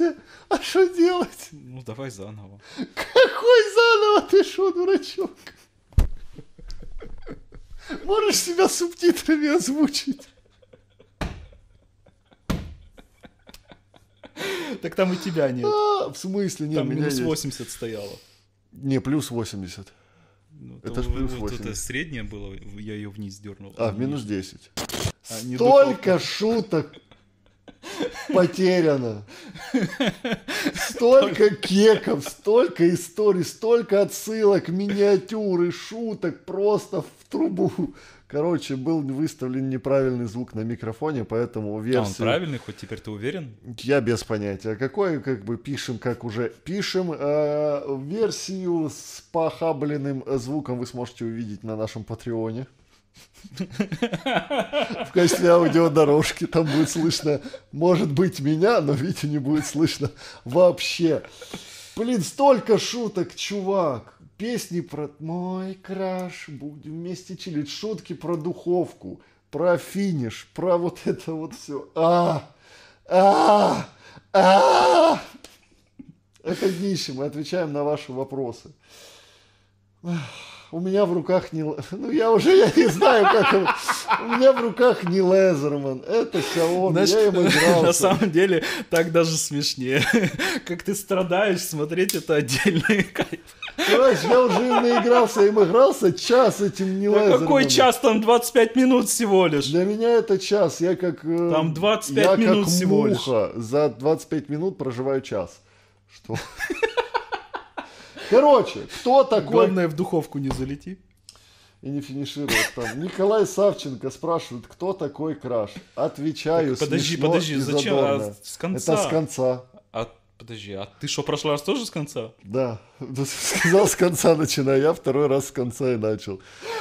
Вася, а что делать? Ну, давай заново. Какой заново? Ты что, дурачок? Можешь себя субтитрами озвучить? Так там и тебя нет. А, в смысле? Нет, там меня минус 80 есть. стояло. Не, плюс 80. Ну, это же плюс 80. Вот это среднее было, я ее вниз дернул. А, а минус 10. А, Столько шуток потеряно. Столько кеков, столько историй, столько отсылок, миниатюры, шуток просто в трубу. Короче, был выставлен неправильный звук на микрофоне, поэтому версию... А он правильный, хоть теперь ты уверен? Я без понятия. А какой, как бы, пишем, как уже пишем. Э, версию с похабленным звуком вы сможете увидеть на нашем Патреоне. В качестве аудиодорожки там будет слышно, может быть, меня, но Витя не будет слышно вообще. Блин, столько шуток, чувак. Песни про мой краш, будем вместе чилить. Шутки про духовку, про финиш, про вот это вот все. А, а, а. Это днище, мы отвечаем на ваши вопросы у меня в руках не... Ну, я уже я не знаю, как... У меня в руках не Лезерман, это Xiaomi, Знаешь, я им игрался. На самом деле, так даже смешнее. Как ты страдаешь, смотреть это отдельный кайф. Короче, я уже им наигрался, им игрался час этим не да Лезерманом. какой час? Там 25 минут всего лишь. Для меня это час, я как... Э, там 25 я минут как всего муха лишь. за 25 минут проживаю час. Что? Короче, кто такой... Главное, в духовку не залети. И не финишировать там. Николай Савченко спрашивает, кто такой краш? Отвечаю так, Подожди, подожди, зачем? А с конца? Это с конца. Подожди, а ты что, прошлый раз тоже с конца? Да, сказал с конца начинаю, я второй раз с конца и начал.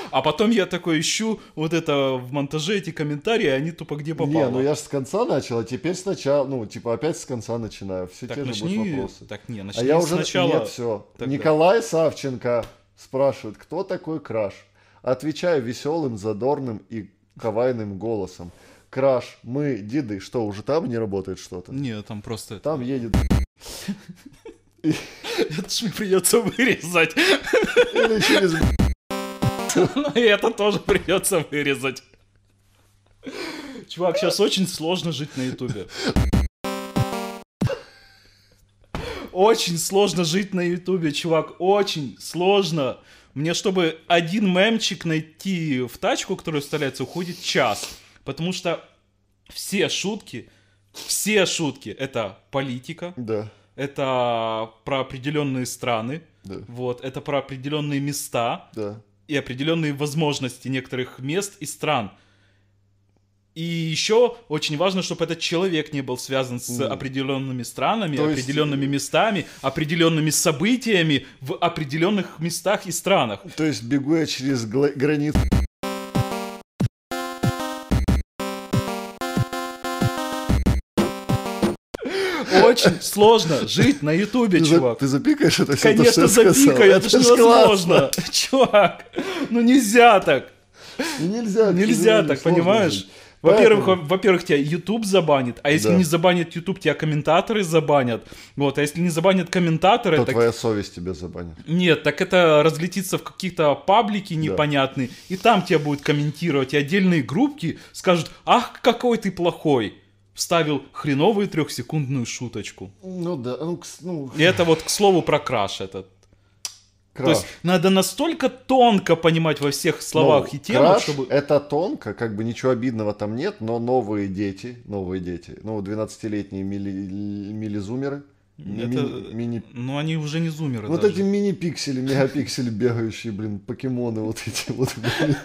А потом я такой ищу вот это в монтаже эти комментарии, а они тупо где попало. Не, ну я же с конца начал, а теперь сначала, ну типа опять с конца начинаю, все так те начни... же будут вопросы. Так не, а начни а я уже... сначала. Нет, все. Тогда. Николай Савченко спрашивает, кто такой Краш? Отвечаю веселым, задорным и кавайным голосом. Краш, мы, деды, что, уже там не работает что-то? Нет, там просто... Там едет это ж мне придется вырезать. Или через... Ну, и это тоже придется вырезать. Чувак, сейчас очень сложно жить на Ютубе. Очень сложно жить на Ютубе, чувак, очень сложно. Мне, чтобы один мемчик найти в тачку, которая вставляется, уходит час. Потому что все шутки все шутки это политика. Да. Это про определенные страны. Да. Вот, это про определенные места. Да. И определенные возможности некоторых мест и стран. И еще очень важно, чтобы этот человек не был связан с определенными странами, То есть... определенными э, местами, определенными событиями в определенных местах и странах. То есть бегу я через границу Очень сложно жить на Ютубе, чувак. Ты запикаешь это все? Конечно, запикаю, это же невозможно. Чувак, ну нельзя так. Нельзя. Нельзя так, понимаешь? Во-первых, Поэтому... во-первых, тебя YouTube забанит, а если да. не забанит YouTube, тебя комментаторы забанят. Вот, а если не забанят комментаторы, то так... твоя совесть тебя забанит. Нет, так это разлетится в каких-то паблики непонятные, да. и там тебя будут комментировать, и отдельные группки скажут: "Ах, какой ты плохой" вставил хреновую трехсекундную шуточку. Ну да, ну, к, ну... И это вот к слову про краш этот. Краш. То есть надо настолько тонко понимать во всех словах ну, и темах, краш чтобы... это тонко, как бы ничего обидного там нет, но новые дети, новые дети, ну, 12-летние мили, милизумеры, это... Мини... Ну, они уже не зумеры Вот даже. эти мини-пиксели, мегапиксели бегающие, блин, покемоны вот эти вот, блин,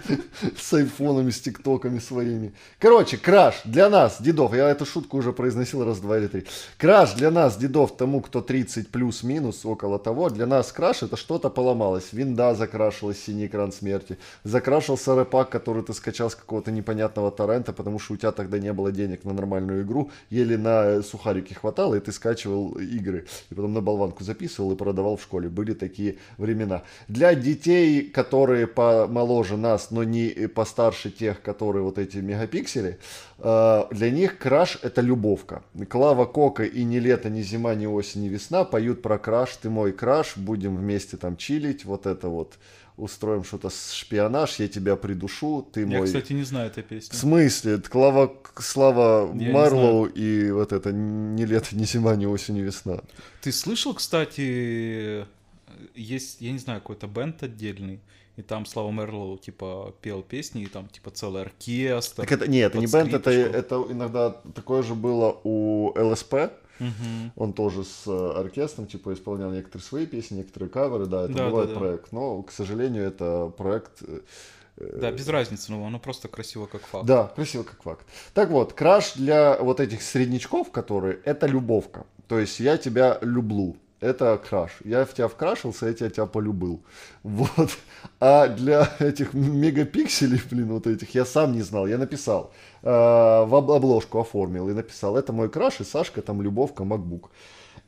с айфонами, с тиктоками своими. Короче, краш для нас, дедов, я эту шутку уже произносил раз, два или три. Краш для нас, дедов, тому, кто 30 плюс-минус, около того, для нас краш это что-то поломалось. Винда закрашилась, синий экран смерти. Закрашился рэпак, который ты скачал с какого-то непонятного торрента, потому что у тебя тогда не было денег на нормальную игру, еле на э, сухарики хватало, и ты скачивал игры игры. И потом на болванку записывал и продавал в школе. Были такие времена. Для детей, которые помоложе нас, но не э, постарше тех, которые вот эти мегапиксели, э, для них краш – это любовка. Клава Кока и «Ни лето, ни зима, ни осень, ни весна» поют про краш, «Ты мой краш», «Будем вместе там чилить», вот это вот устроим что-то шпионаж, я тебя придушу, ты я, мой... Я, кстати, не знаю этой песни. В смысле? Клава, Слава я Марлоу и вот это «Ни лето, ни зима, ни осень, ни весна». Ты слышал, кстати, есть, я не знаю, какой-то бенд отдельный, и там Слава Мерлоу, типа, пел песни, и там, типа, целый оркестр. Так это, нет, это не бенд, это, это иногда такое же было у ЛСП, Угу. Он тоже с э, оркестром, типа, исполнял некоторые свои песни, некоторые каверы, да, это да, бывает да, да. проект. Но, к сожалению, это проект... Э, да, э, без разницы, но оно просто красиво как факт. Да, красиво как факт. Так вот, краш для вот этих среднячков, которые, это любовка. То есть я тебя люблю это краш. Я в тебя вкрашился, я тебя полюбил. Вот. А для этих мегапикселей, блин, вот этих, я сам не знал. Я написал, э, в обложку оформил и написал, это мой краш и Сашка, там, Любовка, MacBook.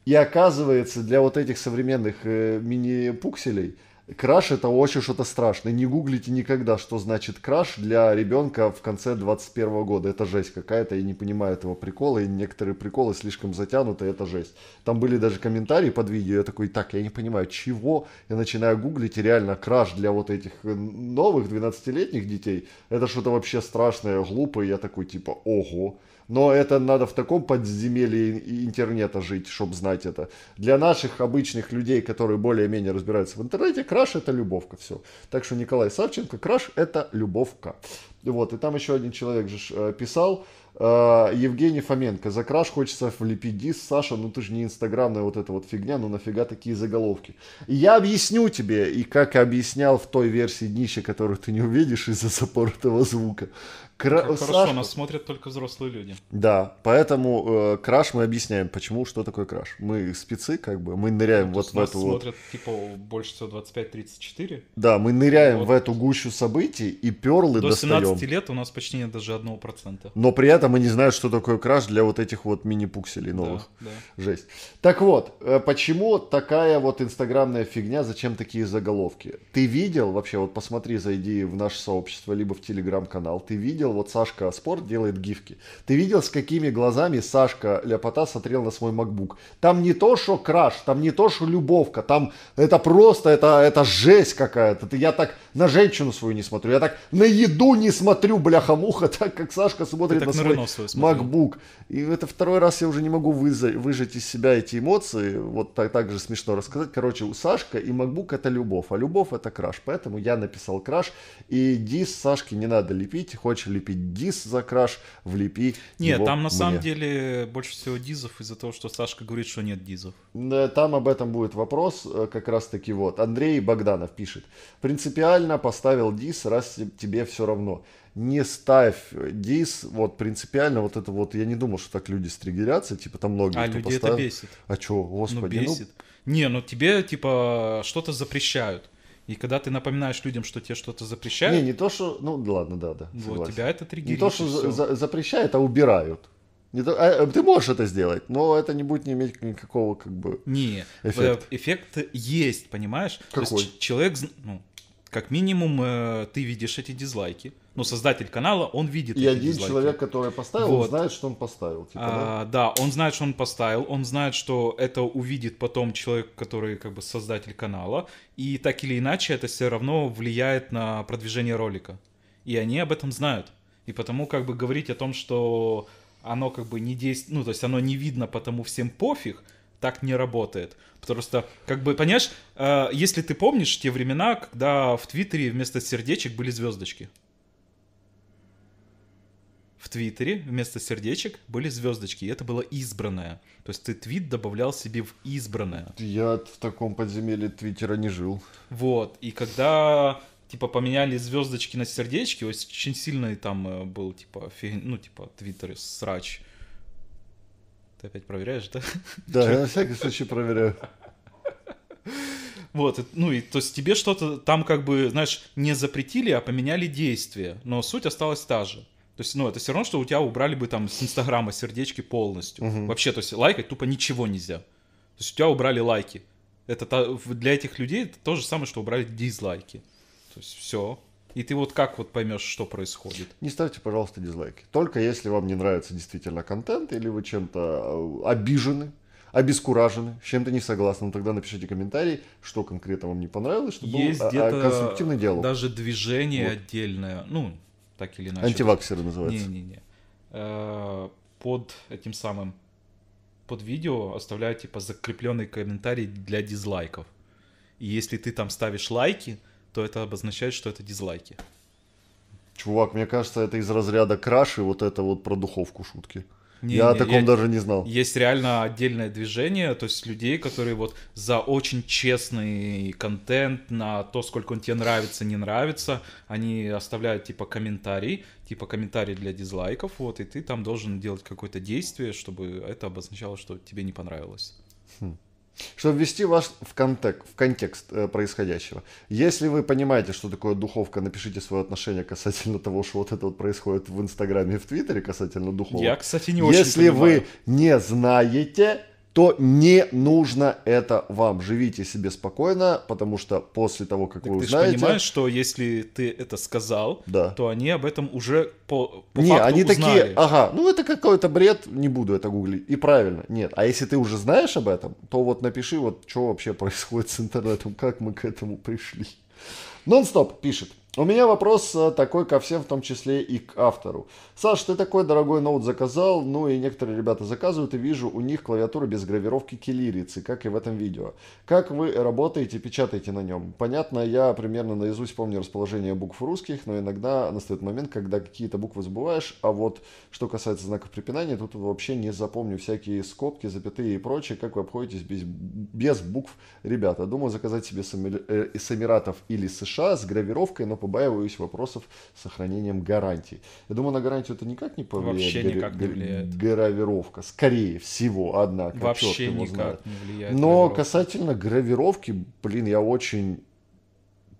И оказывается, для вот этих современных э, мини-пукселей – краш это очень что-то страшное. Не гуглите никогда, что значит краш для ребенка в конце 21 года. Это жесть какая-то, я не понимаю этого прикола, и некоторые приколы слишком затянуты, это жесть. Там были даже комментарии под видео, я такой, так, я не понимаю, чего? Я начинаю гуглить, и реально краш для вот этих э, новых 12-летних детей, это что-то вообще страшное, глупое, я такой, типа, ого. Но это надо в таком подземелье интернета жить, чтобы знать это. Для наших обычных людей, которые более-менее разбираются в интернете, краш это любовка, все. Так что Николай Савченко, краш это любовка. Вот, и там еще один человек же э, писал, э, Евгений Фоменко. За краш хочется влепить дис. Саша, ну ты же не инстаграмная вот эта вот фигня, ну нафига такие заголовки? И я объясню тебе, и как объяснял в той версии днища, которую ты не увидишь из-за запоротого звука. Кра... Как Сашка... хорошо, нас смотрят только взрослые люди. Да, поэтому э, краш мы объясняем, почему, что такое краш. Мы спецы, как бы, мы ныряем ну, вот в нас эту смотрят, вот... типа, больше всего 25-34. Да, мы ныряем вот. в эту гущу событий и перлы До достаем. До 17 лет у нас почти нет даже одного процента. Но при этом они знают, что такое краш для вот этих вот мини-пукселей новых. Да, да. Жесть. Так вот, э, почему такая вот инстаграмная фигня, зачем такие заголовки? Ты видел, вообще, вот посмотри, зайди в наше сообщество, либо в телеграм-канал, ты видел видел, вот Сашка Спорт делает гифки. Ты видел, с какими глазами Сашка Ляпота смотрел на свой MacBook? Там не то, что краш, там не то, что любовка, там это просто, это, это жесть какая-то. Я так на женщину свою не смотрю, я так на еду не смотрю, бляха-муха, так как Сашка смотрит на, на свой MacBook. И это второй раз я уже не могу выжать из себя эти эмоции, вот так, так же смешно рассказать. Короче, у Сашка и MacBook это любовь, а любовь это краш, поэтому я написал краш, и дис Сашке не надо лепить, хочешь лепить дис за краш, влепи Нет, там на мне. самом деле больше всего дизов из-за того, что Сашка говорит, что нет дизов. там об этом будет вопрос, э, как раз таки вот. Андрей Богданов пишет. Принципиально Правильно поставил дис, раз тебе все равно. Не ставь дис, вот принципиально вот это вот, я не думал, что так люди стригерятся, типа там многие а, кто людей поставил. это бесит. А чё, господи, ну, бесит. ну... Не, ну тебе типа что-то запрещают. И когда ты напоминаешь людям, что тебе что-то запрещают... Не, не то, что... Ну, ладно, да, да, согласен. Вот, тебя это триггерит. Не то, что за- за- запрещают, а убирают. Не то, а, а, ты можешь это сделать, но это не будет не иметь никакого как бы Не, э, эффекта. эффект есть, понимаешь? Какой? То есть человек, ну, как минимум э, ты видишь эти дизлайки. но ну, создатель канала, он видит И эти один дизлайки. человек, который поставил, вот. он знает, что он поставил. Типа, а, да? да, он знает, что он поставил, он знает, что это увидит потом человек, который как бы создатель канала. И так или иначе это все равно влияет на продвижение ролика. И они об этом знают. И потому как бы говорить о том, что оно как бы не действует, ну, то есть оно не видно, потому всем пофиг – так не работает. Потому что, как бы, понимаешь, э, если ты помнишь те времена, когда в Твиттере вместо сердечек были звездочки. В Твиттере вместо сердечек были звездочки, и это было избранное. То есть ты твит добавлял себе в избранное. Я в таком подземелье Твиттера не жил. Вот, и когда типа поменяли звездочки на сердечки, очень сильный там э, был типа, фиг... ну типа Твиттер срач ты опять проверяешь, да? Да, я на всякий случай проверяю. Вот, ну и то есть тебе что-то там как бы, знаешь, не запретили, а поменяли действие, но суть осталась та же. То есть, ну, это все равно, что у тебя убрали бы там с Инстаграма сердечки полностью. Угу. Вообще, то есть лайкать тупо ничего нельзя. То есть у тебя убрали лайки. Это та, для этих людей это то же самое, что убрали дизлайки. То есть все, и ты вот как вот поймешь, что происходит? Не ставьте, пожалуйста, дизлайки. Только если вам не нравится действительно контент, или вы чем-то э, обижены, обескуражены, с чем-то не согласны, ну, тогда напишите комментарий, что конкретно вам не понравилось, чтобы Есть был э, конструктивный диалог. даже движение вот. отдельное, ну, так или иначе. Антиваксеры называются. Не-не-не. Э, под этим самым, под видео оставляю, типа, закрепленный комментарий для дизлайков. И если ты там ставишь лайки, то это обозначает, что это дизлайки. Чувак, мне кажется, это из разряда краши, вот это вот про духовку шутки. Не, я не, о таком я... даже не знал. Есть реально отдельное движение, то есть людей, которые вот за очень честный контент, на то, сколько он тебе нравится, не нравится, они оставляют типа комментарий, типа комментарий для дизлайков, вот, и ты там должен делать какое-то действие, чтобы это обозначало, что тебе не понравилось. Хм чтобы ввести вас в контекст, в контекст э, происходящего. Если вы понимаете, что такое духовка, напишите свое отношение касательно того, что вот это вот происходит в Инстаграме и в Твиттере касательно духовки. Я, кстати, не Если очень Если вы не знаете, то не нужно это вам. Живите себе спокойно, потому что после того, как так вы ты узнаете... Ты понимаешь, что если ты это сказал, да. то они об этом уже по, по не, факту они узнали. такие, ага, ну это какой-то бред, не буду это гуглить. И правильно, нет. А если ты уже знаешь об этом, то вот напиши, вот что вообще происходит с интернетом, как мы к этому пришли. Нон-стоп пишет. У меня вопрос э, такой ко всем, в том числе и к автору. Саш, ты такой дорогой ноут заказал, ну и некоторые ребята заказывают, и вижу у них клавиатура без гравировки килирицы, как и в этом видео. Как вы работаете, печатаете на нем? Понятно, я примерно наизусть помню расположение букв русских, но иногда настает момент, когда какие-то буквы забываешь, а вот что касается знаков препинания, тут вообще не запомню всякие скобки, запятые и прочее, как вы обходитесь без, без букв, ребята. Думаю заказать себе с э, Эмиратов или США с гравировкой, но по Кубая боюсь вопросов с сохранением гарантии. Я думаю, на гарантию это никак не повлияет. Вообще гар... никак не влияет. Гравировка, скорее всего, однако. Вообще черт его никак знает. не влияет. Но гравировка. касательно гравировки, блин, я очень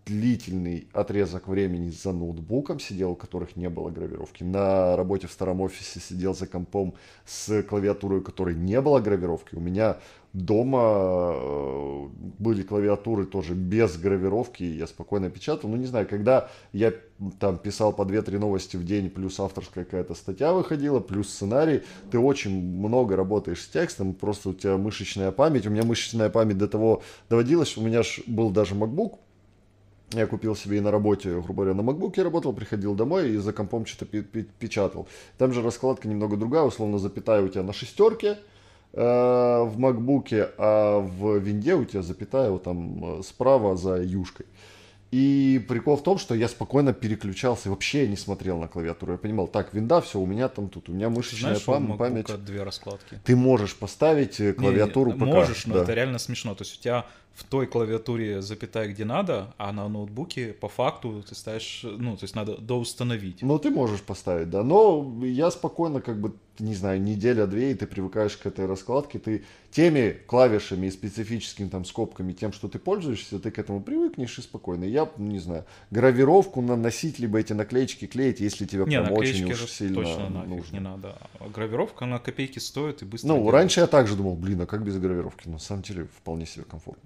длительный отрезок времени за ноутбуком сидел, у которых не было гравировки. На работе в старом офисе сидел за компом с клавиатурой, у которой не было гравировки. У меня Дома э, были клавиатуры тоже без гравировки, я спокойно печатал. Ну, не знаю, когда я там писал по 2-3 новости в день, плюс авторская какая-то статья выходила, плюс сценарий, ты очень много работаешь с текстом, просто у тебя мышечная память. У меня мышечная память до того доводилась, у меня ж был даже MacBook, я купил себе и на работе, грубо говоря, на macbook я работал, приходил домой и за компом что-то печатал. Там же раскладка немного другая, условно запятая у тебя на шестерке, Э, в макбуке, а в винде у тебя запятая вот там э, справа за юшкой. И прикол в том, что я спокойно переключался и вообще не смотрел на клавиатуру. Я понимал, так, винда, все, у меня там тут, у меня мышечная Знаешь, пам- память. две раскладки. Ты можешь поставить э, клавиатуру не, не, ПК. Можешь, но да. это реально смешно. То есть у тебя в той клавиатуре запятая, где надо, а на ноутбуке по факту ты ставишь, ну, то есть надо доустановить. Ну, ты можешь поставить, да, но я спокойно, как бы, не знаю, неделя-две, и ты привыкаешь к этой раскладке, ты теми клавишами и специфическими там скобками, тем, что ты пользуешься, ты к этому привыкнешь и спокойно. Я, не знаю, гравировку наносить, либо эти наклеечки клеить, если тебе не, прям очень уж сильно точно нафиг, нужно. не надо. Гравировка, на копейки стоит и быстро... Ну, делаешь. раньше я также думал, блин, а как без гравировки? Но на самом деле вполне себе комфортно.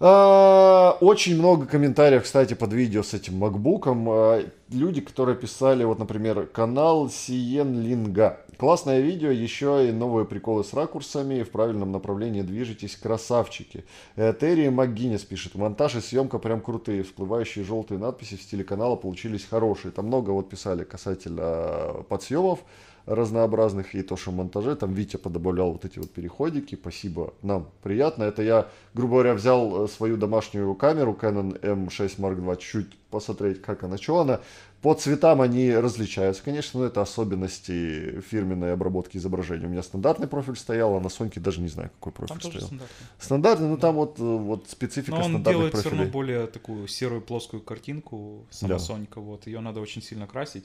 А, очень много комментариев, кстати, под видео с этим макбуком. А, люди, которые писали, вот, например, канал Сиен Линга. Классное видео, еще и новые приколы с ракурсами, в правильном направлении движетесь, красавчики. Э, Терри МакГиннес пишет, монтаж и съемка прям крутые, всплывающие желтые надписи в стиле канала получились хорошие. Там много вот писали касательно а, подсъемов разнообразных и то, что в монтаже, там Витя подобавлял вот эти вот переходики, спасибо, нам приятно. Это я, грубо говоря, взял э, свою домашнюю камеру Canon M6 Mark II, чуть посмотреть, как она, что она. По цветам они различаются, конечно, но это особенности фирменной обработки изображения. У меня стандартный профиль стоял, а на Соньке даже не знаю, какой профиль там стоял. стандартный. Стандартный, да. ну да. там вот, э, вот специфика но он стандартных делает профилей. все равно более такую серую плоскую картинку, сама да. Сонька, вот, ее надо очень сильно красить.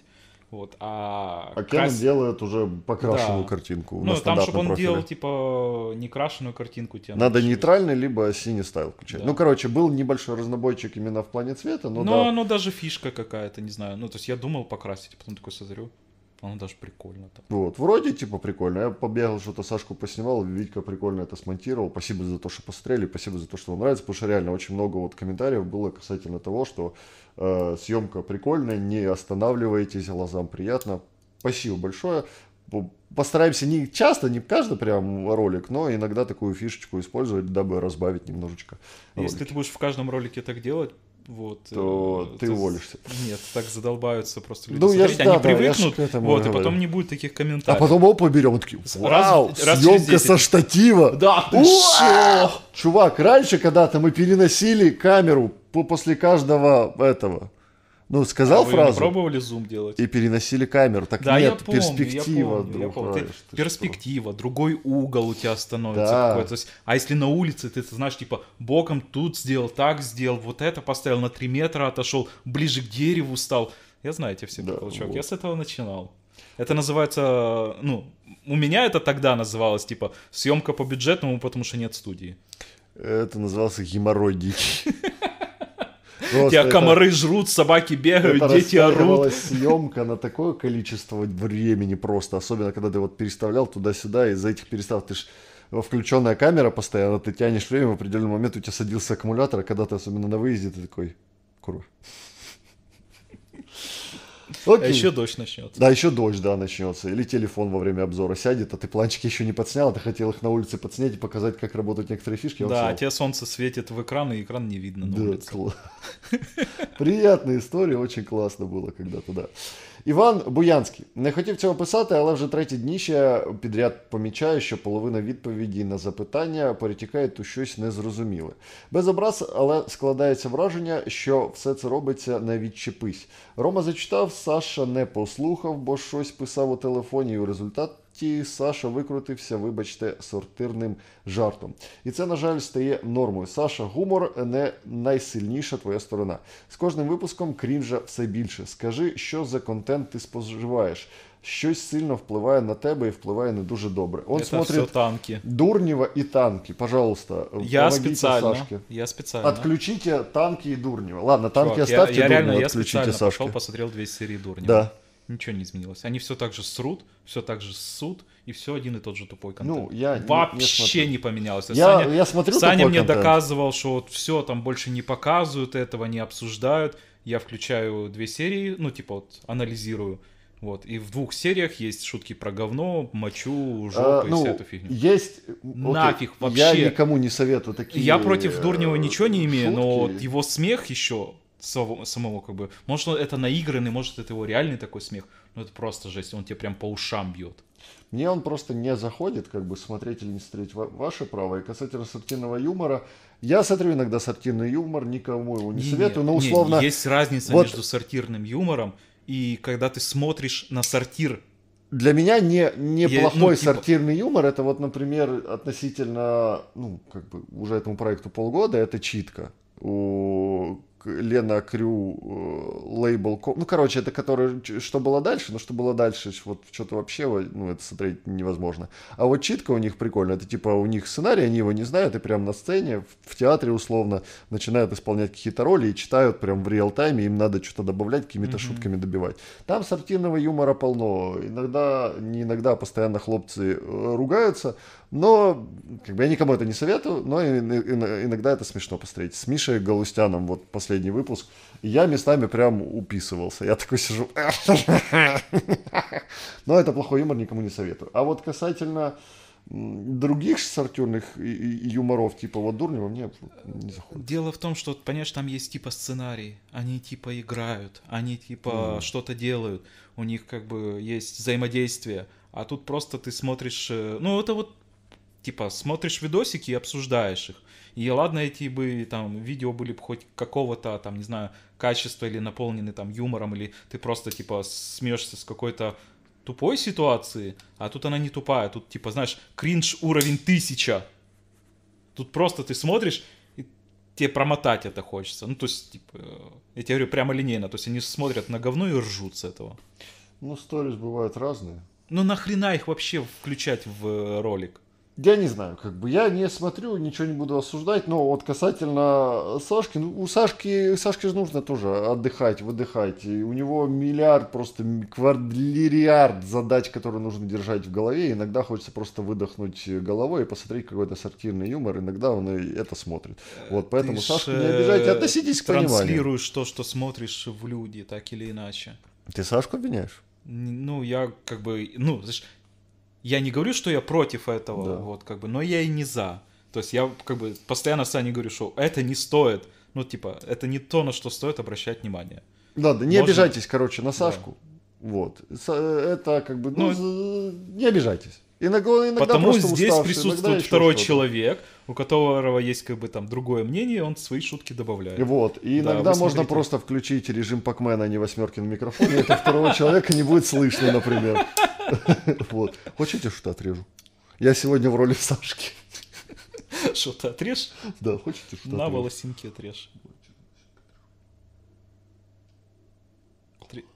Вот, а а крас... делает уже покрашенную да. картинку. Ну, там, чтобы он профиле. делал, типа, не крашеную картинку. Тебе Надо напиши. нейтральный, либо синий стайл включать. Да. Ну, короче, был небольшой разнобойчик именно в плане цвета, но... Но ну, да. оно ну, даже фишка какая-то, не знаю. Ну, то есть я думал покрасить, а потом такой созрю. Оно даже прикольно. Там. Вот, вроде типа прикольно. Я побегал, что-то Сашку поснимал, Витька прикольно это смонтировал. Спасибо за то, что посмотрели, спасибо за то, что вам нравится, потому что реально очень много вот комментариев было касательно того, что Э, съемка прикольная, не останавливайтесь, глазам приятно. Спасибо большое. Постараемся не часто, не каждый прям ролик, но иногда такую фишечку использовать, дабы разбавить немножечко. Если ты будешь в каждом ролике так делать, вот, то э, ты то, уволишься. Нет, так задолбаются просто люди. Ну, я ж, да, они да, привыкнут, я этому вот, говорю. и потом не будет таких а комментариев. А потом опа берем, такие, вау, раз, раз съемка со штатива. Да, ты Чувак, раньше когда-то мы переносили камеру после каждого этого ну, сказал а фразу. Вы пробовали зум делать. И переносили камеру. Так да, нет, я помню, перспектива. Я помню, я помню. Ты, ты перспектива, что? другой угол у тебя становится да. какой-то. То есть, а если на улице ты, ты знаешь, типа, боком тут сделал, так сделал, вот это поставил, на 3 метра отошел, ближе к дереву стал. Я знаю эти все да, Вот. Я с этого начинал. Это называется, ну, у меня это тогда называлось, типа, съемка по бюджетному, потому что нет студии. Это назывался геморрой дикий. Тебя комары жрут, собаки бегают, дети орут. съемка на такое количество времени просто, особенно когда ты вот переставлял туда-сюда, из-за этих перестав ты ж включенная камера постоянно, ты тянешь время, в определенный момент у тебя садился аккумулятор, а когда ты особенно на выезде, ты такой, курва. Окей. А еще дождь начнется. Да, еще дождь, да, начнется. Или телефон во время обзора сядет, а ты планчики еще не подснял, а ты хотел их на улице подснять и показать, как работают некоторые фишки. Да, а тебе солнце светит в экран, и экран не видно на да, улице. Приятная история, очень классно было когда-то, да. Іван Буянський не хотів цього писати, але вже треті дні ще підряд помічаю, що половина відповіді на запитання перетікає у щось незрозуміле. Без образ, але складається враження, що все це робиться не відчепись. Рома зачитав, Саша не послухав, бо щось писав у телефоні, і результат жарті Саша викрутився, вибачте, сортирним жартом. І це, на жаль, стає нормою. Саша, гумор не найсильніша твоя сторона. З кожним випуском крінжа все більше. Скажи, що за контент ти споживаєш. Щось сильно впливає на тебе і впливає не дуже добре. Он Это смотрит все танки. Дурнева и танки. Пожалуйста, я помогите специально, Я специально. Отключите танки и дурніва. Ладно, танки Чувак, оставьте, я, я Дурнева реально, я специально Сашке. пошел, посмотрел две серии Дурнева. Да. Ничего не изменилось. Они все так же срут, все так же ссут, и все один и тот же тупой контент. Ну, я Вообще не, не поменялось. Я, Саня, я смотрю Саня мне контент. доказывал, что вот все, там больше не показывают этого, не обсуждают. Я включаю две серии, ну, типа вот анализирую. Вот. И в двух сериях есть шутки про говно, мочу, жопу а, и ну, всю эту фигню. Есть... Нафиг вообще. Я никому не советую такие Я против дурнего ничего не э, имею, шутки. но вот его смех еще самого, как бы... Может, это наигранный, может, это его реальный такой смех, но это просто жесть, он тебе прям по ушам бьет. Мне он просто не заходит, как бы смотреть или не смотреть, ва- ваше право. И касательно сортирного юмора, я смотрю иногда сортирный юмор, никому его не, не советую, но условно... Не, есть разница вот... между сортирным юмором и когда ты смотришь на сортир для меня не неплохой я, ну, типа... сортирный юмор это вот, например, относительно, ну, как бы уже этому проекту полгода, это читка у Лена Крю, э, лейбл... Ну, короче, это который, что было дальше, но что было дальше, вот что-то вообще, ну, это смотреть невозможно. А вот читка у них прикольная, это типа у них сценарий, они его не знают, и прям на сцене, в театре условно, начинают исполнять какие-то роли и читают прям в реал-тайме, им надо что-то добавлять, какими-то mm-hmm. шутками добивать. Там сортирного юмора полно, иногда, не иногда, а постоянно хлопцы э, ругаются, но, как бы, я никому это не советую, но иногда это смешно посмотреть. С Мишей Галустяном, вот, после последний выпуск, я местами прям уписывался. Я такой сижу. Но это плохой юмор, никому не советую. А вот касательно других сортюрных юморов, типа вот Дурнева, мне не заходит. Дело в том, что, понимаешь, там есть типа сценарий, они типа играют, они типа mm. что-то делают, у них как бы есть взаимодействие, а тут просто ты смотришь, э, ну это вот типа смотришь видосики и обсуждаешь их. И ладно, эти бы там видео были бы хоть какого-то там, не знаю, качества или наполнены там юмором, или ты просто типа смеешься с какой-то тупой ситуации, а тут она не тупая, тут типа, знаешь, кринж уровень тысяча. Тут просто ты смотришь, и тебе промотать это хочется. Ну, то есть, типа, э, я тебе говорю прямо линейно, то есть они смотрят на говно и ржут с этого. Ну, сторис бывают разные. Ну, нахрена их вообще включать в э, ролик? я не знаю, как бы я не смотрю, ничего не буду осуждать, но вот касательно Сашки, ну у Сашки, Сашке же нужно тоже отдыхать, выдыхать, и у него миллиард, просто квадриллиард задач, которые нужно держать в голове, иногда хочется просто выдохнуть головой и посмотреть какой-то сортирный юмор, иногда он и это смотрит. Вот, поэтому Ты Сашку не э, обижайте, относитесь к пониманию. транслируешь то, что смотришь в люди, так или иначе. Ты Сашку обвиняешь? Ну, я как бы, ну, знаешь, я не говорю, что я против этого, да. вот как бы, но я и не за. То есть я как бы постоянно Сане говорю, что это не стоит. Ну, типа, это не то, на что стоит обращать внимание. Да, да, не Можно... обижайтесь, короче, на Сашку. Да. Вот. Э, это как бы, ну, ну не обижайтесь. Иногда, иногда Потому здесь уставший, присутствует иногда второй человек, у которого есть как бы там другое мнение, он свои шутки добавляет. Вот, и иногда да, можно смотрите. просто включить режим Пакмена, а не восьмерки на микрофоне, это второго человека не будет слышно, например. Вот. Хочете, что то отрежу? Я сегодня в роли Сашки. Что-то отрежь? Да, хочете что-то На волосинке отрежь.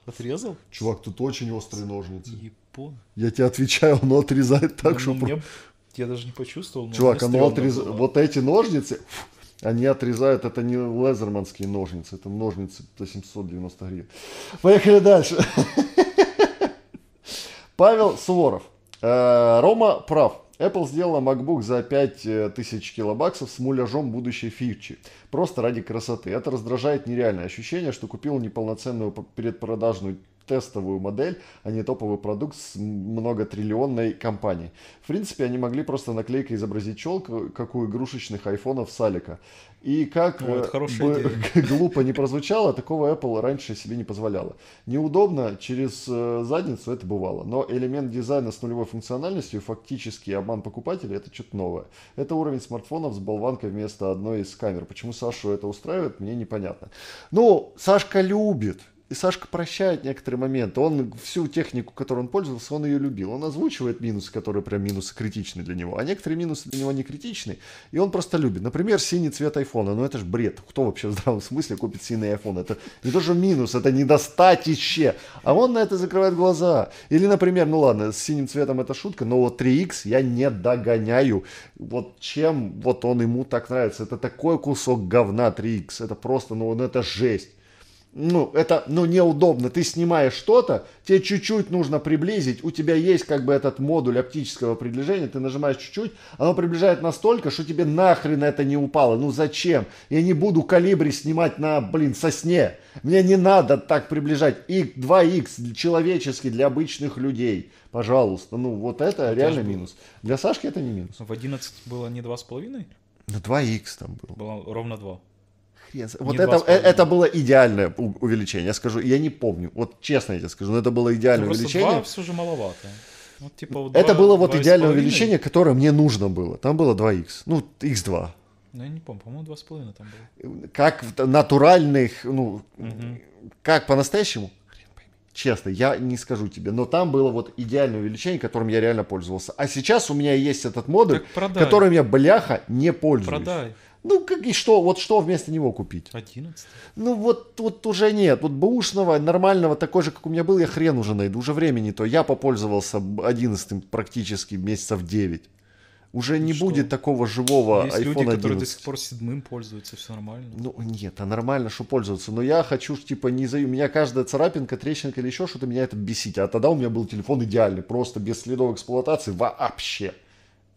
Отрезал? Чувак, тут очень острые ножницы. Япон. Я тебе отвечаю, оно отрезает так, что я даже не почувствовал. Чувак, оно отрез... вот эти ножницы, они отрезают, это не лезерманские ножницы, это ножницы за 790 гривен. Поехали дальше. Павел Суворов. Э, Рома прав. Apple сделала MacBook за 5000 э, килобаксов с муляжом будущей фичи. Просто ради красоты. Это раздражает нереальное ощущение, что купил неполноценную предпродажную тестовую модель, а не топовый продукт с многотриллионной компанией. В принципе, они могли просто наклейкой изобразить челку, как у игрушечных айфонов Салика. И как ну, бы глупо не прозвучало, такого Apple раньше себе не позволяла. Неудобно, через э, задницу это бывало. Но элемент дизайна с нулевой функциональностью, фактически обман покупателя, это что-то новое. Это уровень смартфонов с болванкой вместо одной из камер. Почему Сашу это устраивает, мне непонятно. Ну, Сашка любит и Сашка прощает некоторые моменты. Он всю технику, которой он пользовался, он ее любил. Он озвучивает минусы, которые прям минусы критичны для него. А некоторые минусы для него не критичны. И он просто любит. Например, синий цвет айфона. Ну это же бред. Кто вообще в здравом смысле купит синий айфон? Это не тоже минус, это недостатище. А он на это закрывает глаза. Или, например, ну ладно, с синим цветом это шутка, но вот 3X я не догоняю. Вот чем вот он ему так нравится. Это такой кусок говна 3X. Это просто, ну, ну это жесть ну, это, ну, неудобно. Ты снимаешь что-то, тебе чуть-чуть нужно приблизить, у тебя есть как бы этот модуль оптического приближения, ты нажимаешь чуть-чуть, оно приближает настолько, что тебе нахрен это не упало. Ну, зачем? Я не буду калибри снимать на, блин, сосне. Мне не надо так приближать. И 2х человеческий для обычных людей. Пожалуйста. Ну, вот это, это реально минус. Для Сашки это не минус. Ну, в 11 было не 2,5? Ну, 2х там было. Было ровно 2. Хрен. Вот это, э, это было идеальное увеличение. Я скажу, я не помню. Вот честно я тебе скажу, но это было идеальное увеличение. Два все маловато. Вот, типа, вот это было 2, вот 2, идеальное увеличение, которое мне нужно было. Там было 2х. Ну, x2. Ну, я не помню, по-моему, 2,5 там было. Как в натуральных, ну, угу. как по-настоящему? Честно, я не скажу тебе, но там было вот идеальное увеличение, которым я реально пользовался. А сейчас у меня есть этот модуль, которым я, бляха, не пользуюсь. Продай. Ну, как и что, вот что вместо него купить? 11. Ну, вот, вот уже нет. Вот бэушного, нормального, такой же, как у меня был, я хрен уже найду, уже времени то. Я попользовался 11 практически месяцев 9. Уже ну не что? будет такого живого Есть iPhone люди, 11. которые до сих пор седьмым пользуются, все нормально. Ну нет, а нормально, что пользоваться. Но я хочу, типа, не за... У меня каждая царапинка, трещинка или еще что-то меня это бесит. А тогда у меня был телефон идеальный, просто без следов эксплуатации вообще.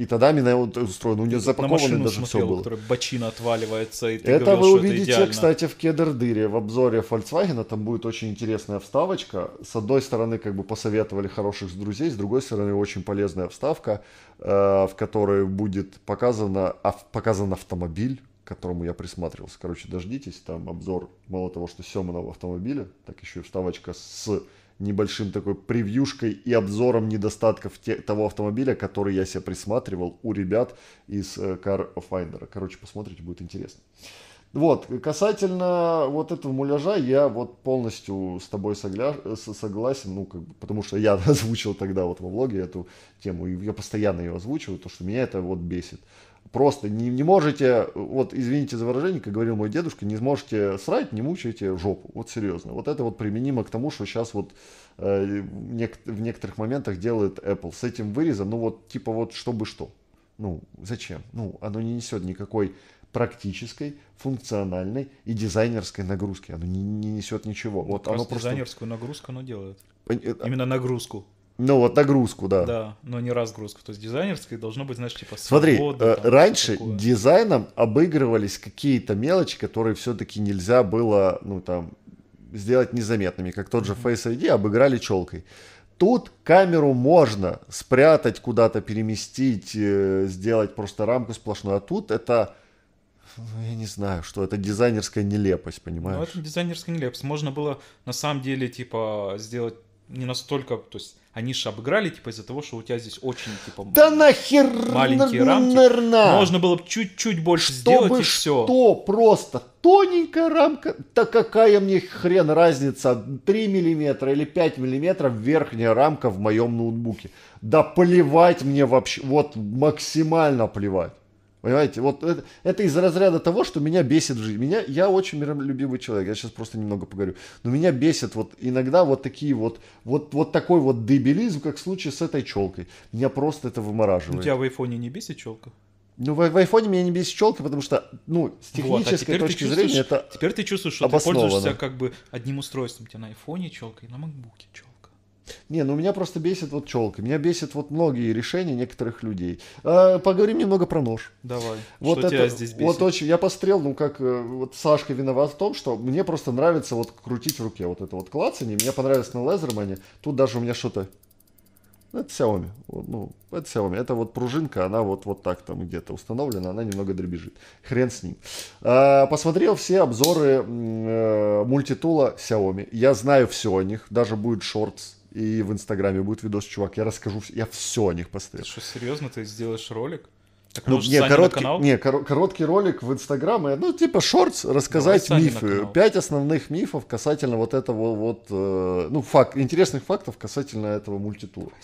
И тогда меня вот устроено. Ну, у нее запаковано даже смотрел, все было. бочина отваливается, и ты Это говорил, вы увидите, это кстати, в Кедердыре, в обзоре Volkswagen. Там будет очень интересная вставочка. С одной стороны, как бы посоветовали хороших друзей, с другой стороны, очень полезная вставка, э, в которой будет показано, показан автомобиль, к которому я присматривался. Короче, дождитесь, там обзор мало того, что Семенова автомобиля, так еще и вставочка с небольшим такой превьюшкой и обзором недостатков те, того автомобиля, который я себе присматривал у ребят из э, Car Finder. Короче, посмотрите, будет интересно. Вот, касательно вот этого муляжа, я вот полностью с тобой согля... согласен, ну, как бы, потому что я озвучил тогда вот во влоге эту тему, и я постоянно ее озвучиваю, то, что меня это вот бесит просто не, не можете, вот извините за выражение, как говорил мой дедушка, не сможете срать, не мучайте жопу. Вот серьезно. Вот это вот применимо к тому, что сейчас вот э, нек- в некоторых моментах делает Apple с этим вырезом. Ну вот типа вот чтобы что. Ну зачем? Ну оно не несет никакой практической, функциональной и дизайнерской нагрузки. Оно не, не несет ничего. Ну, вот, вот оно просто... дизайнерскую нагрузку оно делает. Э, Именно нагрузку. Ну вот нагрузку, да. Да, но не разгрузку. То есть дизайнерской должно быть, знаешь, типа Смотри, свобода, э, там, раньше дизайном обыгрывались какие-то мелочи, которые все-таки нельзя было, ну там, сделать незаметными. Как тот же Face ID обыграли челкой. Тут камеру можно спрятать куда-то, переместить, э, сделать просто рамку сплошную. А тут это ну, я не знаю, что это дизайнерская нелепость, ну, понимаешь? Ну, это дизайнерская нелепость. Можно было на самом деле, типа, сделать не настолько, то есть они же обыграли, типа, из-за того, что у тебя здесь очень, типа, да нахер маленькие рамки. Можно было бы чуть-чуть больше Чтобы сделать и все. что, просто тоненькая рамка, да какая мне хрен разница, 3 миллиметра или 5 миллиметров верхняя рамка в моем ноутбуке. Да плевать мне вообще, вот максимально плевать. Понимаете, вот это, это из разряда того, что меня бесит в жизни. Меня, я очень миролюбивый человек, я сейчас просто немного поговорю. Но меня бесит вот иногда вот такие вот, вот, вот такой вот дебилизм, как в случае с этой челкой. Меня просто это ну, вымораживает. У тебя в айфоне не бесит челка? Ну, в, в айфоне меня не бесит челка, потому что, ну, с технической вот, а точки зрения это Теперь ты чувствуешь, что ты пользуешься как бы одним устройством. У тебя на айфоне челка и на макбуке челка. Не, ну меня просто бесит вот челка. Меня бесит вот многие решения некоторых людей. А, поговорим немного про нож. Давай. Вот что это, тебя здесь бесит? Вот очень. Я пострел, ну как э, вот Сашка виноват в том, что мне просто нравится вот крутить в руке вот это вот клацание. Мне понравилось на Лазермане. Тут даже у меня что-то. Ну, это Xiaomi. Ну, это Xiaomi. Это вот пружинка, она вот, вот так там где-то установлена, она немного дребезжит. Хрен с ним. А, посмотрел все обзоры э, мультитула Xiaomi. Я знаю все о них. Даже будет шортс и в Инстаграме будет видос, чувак, я расскажу, я все о них поставлю. Ты что, серьезно, ты сделаешь ролик? Так, ну, не, короткий, не кор- короткий ролик в Инстаграм, ну, типа шортс, рассказать Давай мифы. Пять основных мифов касательно вот этого вот, э, ну, факт, интересных фактов касательно этого мультитура. Давай,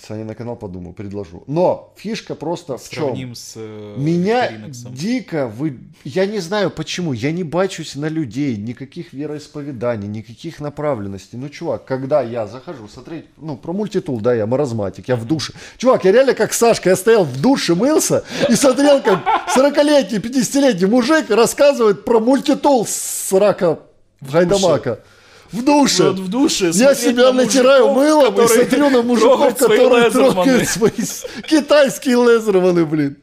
Саня на канал подумаю, предложу. Но фишка просто Сравним в чем? с э, Меня Викторинексом. дико вы... Я не знаю почему, я не бачусь на людей, никаких вероисповеданий, никаких направленностей. Ну, чувак, когда я захожу смотреть, ну, про мультитул, да, я маразматик, я в душе. Чувак, я реально как Сашка, я стоял в душе, мылся и смотрел, как 40-летний, 50-летний мужик рассказывает про мультитул с рака в Гайдамака. Душе в душе. Вот в душе. Я себя на натираю мылом и смотрю на мужиков, которые трогают свои китайские лезерманы, блин.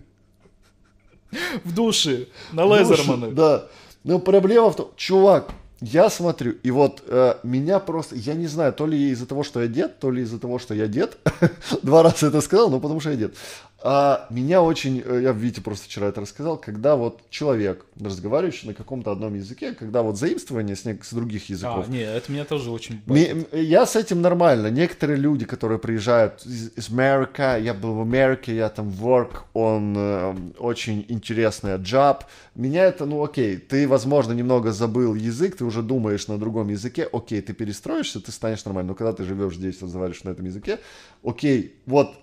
В душе, на лезерманы. Да. Но проблема в том, чувак, я смотрю, и вот э, меня просто, я не знаю, то ли из-за того, что я дед, то ли из-за того, что я дед, два раза это сказал, но потому что я дед, а меня очень, э, я в Вите просто вчера это рассказал, когда вот человек, разговаривающий на каком-то одном языке, когда вот заимствование с, не, с других а, языков. А, нет, это меня тоже очень бесит. Я с этим нормально. Некоторые люди, которые приезжают из, Америки, я был в Америке, я там work, он э, очень интересный job. Меня это, ну окей, ты, возможно, немного забыл язык, ты уже думаешь на другом языке, окей, ты перестроишься, ты станешь нормально. Но когда ты живешь здесь, разговариваешь на этом языке, окей, вот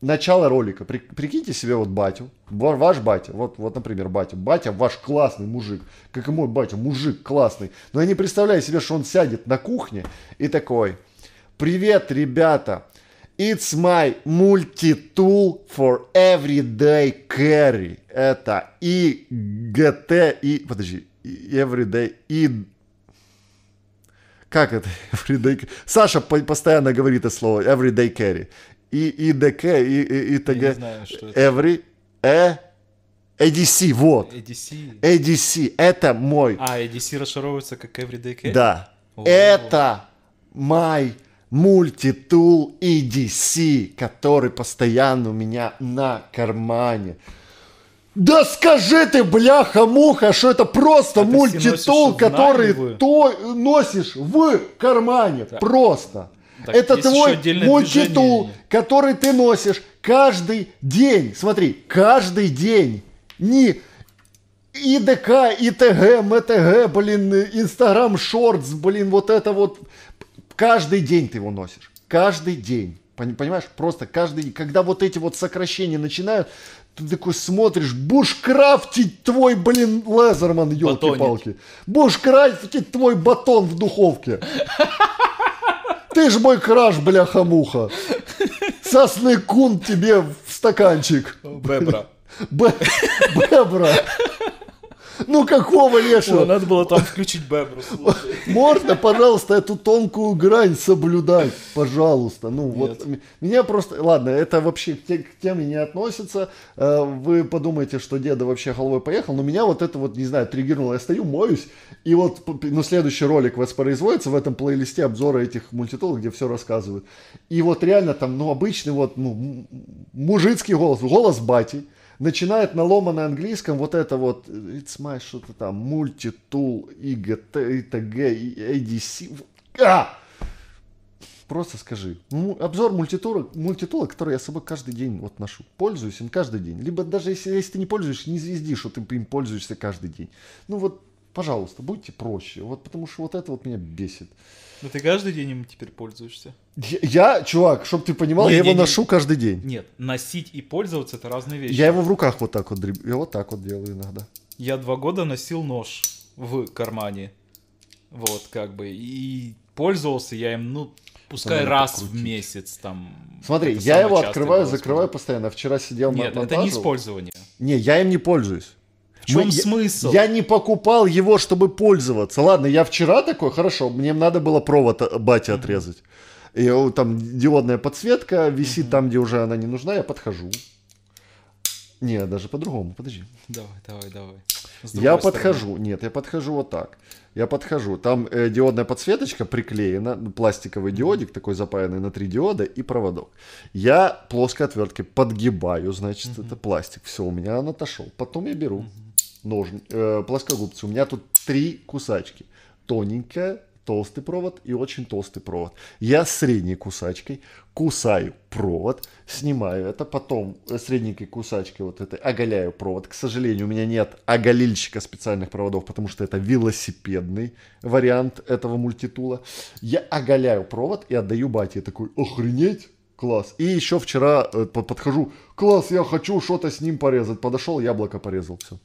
начало ролика. При, прикиньте себе вот батю, ваш батя, вот, вот, например, батя. Батя ваш классный мужик, как и мой батя, мужик классный. Но я не представляю себе, что он сядет на кухне и такой, привет, ребята, It's my multi-tool for everyday carry. Это и ИГТ, и, подожди, everyday, и, как это? Everyday... Саша постоянно говорит это слово everyday carry и и дк и, и т.г. Every, э, ADC, вот. ADC. ADC, это мой. А, ADC расшаровывается как Everyday Carry? Да. О. Это мой мультитул EDC, который постоянно у меня на кармане. Да скажи ты, бляха-муха, что это просто а мультитул, который ты носишь в кармане. Да. Просто. Так, это твой, мой движение. который ты носишь каждый день. Смотри, каждый день. Не ИДК, ИТГ, МТГ, блин, Инстаграм Шортс, блин, вот это вот. Каждый день ты его носишь. Каждый день. Понимаешь, просто каждый день. Когда вот эти вот сокращения начинают, ты такой смотришь, бушкрафтить твой, блин, лазерман елки-палки. Бушкрафтить твой батон в духовке. Ты ж мой краш, бляха-муха. Сосны кун тебе в стаканчик. Бебра. Бебра. Ну какого лешего? О, надо было там включить бэбру. Можно, пожалуйста, эту тонкую грань соблюдать, пожалуйста. Ну Нет. вот меня просто, ладно, это вообще к, к теме не относится. Э, вы подумаете, что деда вообще головой поехал, но меня вот это вот, не знаю, триггернуло. Я стою, моюсь, и вот, ну следующий ролик воспроизводится в этом плейлисте обзора этих мультитул, где все рассказывают. И вот реально там, ну обычный вот, ну, мужицкий голос, голос бати начинает на ломаном английском вот это вот, it's my, что-то там, мультитул, ИГТ, ИТГ, ADC, а, а! Просто скажи. Ну, обзор мультитула, мультитула, который я с собой каждый день вот ношу. Пользуюсь им каждый день. Либо даже если, если ты не пользуешься, не звезди, что ты им пользуешься каждый день. Ну вот Пожалуйста, будьте проще. Вот потому что вот это вот меня бесит. Но ну, ты каждый день им теперь пользуешься. Я, я чувак, чтобы ты понимал, не, я не, его не, ношу каждый день. Нет, носить и пользоваться это разные вещи. Я его в руках вот так вот дреб... я вот так вот делаю иногда. Я два года носил нож в кармане. Вот, как бы. И пользовался я им, ну, пускай Надо раз в месяц там. Смотри, я его открываю, закрываю постоянно. А вчера сидел Нет, на Нет, это не использование. Не, я им не пользуюсь. В чем мы, смысл? Я, я не покупал его, чтобы пользоваться. Ладно, я вчера такой, хорошо, мне надо было провод э, батя mm-hmm. отрезать. И э, там диодная подсветка висит mm там, где уже она не нужна, я подхожу. Не, даже по-другому, подожди. Давай, давай, давай. Я стороны. подхожу, нет, я подхожу вот так. Я подхожу, там э, диодная подсветочка приклеена, ну, пластиковый диодик mm-hmm. такой запаянный на три диода и проводок. Я плоской отверткой подгибаю, значит, mm-hmm. это пластик. Все, у меня он отошел. Потом я беру. Mm-hmm нож, э, плоскогубцы. У меня тут три кусачки. Тоненькая, толстый провод и очень толстый провод. Я средней кусачкой кусаю провод, снимаю это, потом средненькой кусачкой вот этой оголяю провод. К сожалению, у меня нет оголильщика специальных проводов, потому что это велосипедный вариант этого мультитула. Я оголяю провод и отдаю бате. Я такой, охренеть, класс. И еще вчера э, подхожу, класс, я хочу что-то с ним порезать. Подошел, яблоко порезал, все.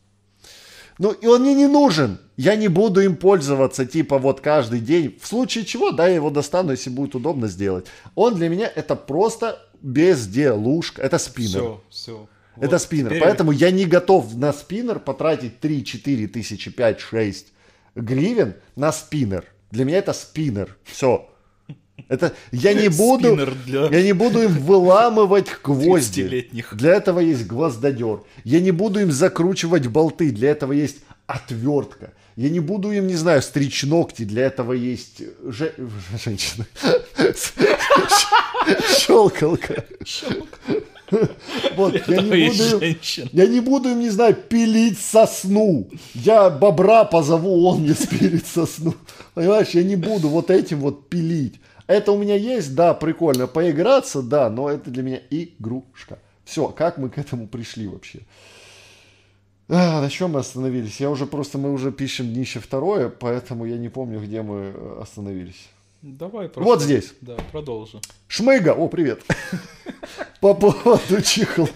Ну, и он мне не нужен. Я не буду им пользоваться, типа, вот каждый день. В случае чего, да, я его достану, если будет удобно сделать. Он для меня это просто безделушка. Это спиннер. Все, все. Вот это спиннер. Теперь... Поэтому я не готов на спиннер потратить 3-4 тысячи, 5-6 гривен на спиннер. Для меня это спиннер. Все. Это я не буду, для... я не буду им выламывать гвозди. Для этого есть гвоздодер. Я не буду им закручивать болты. Для этого есть отвертка. Я не буду им, не знаю, стричь ногти. Для этого есть же... женщина. Щелкалка. Вот, я не, буду, я не буду им, не знаю, пилить сосну. Я бобра позову, он мне спилит сосну. Понимаешь, я не буду вот этим вот пилить. Это у меня есть, да, прикольно поиграться, да, но это для меня игрушка. Все, как мы к этому пришли вообще? А, на чем мы остановились? Я уже просто, мы уже пишем днище второе, поэтому я не помню, где мы э, остановились. Давай просто. Вот здесь. Да, продолжим. Шмыга, о, привет. По поводу чехлов.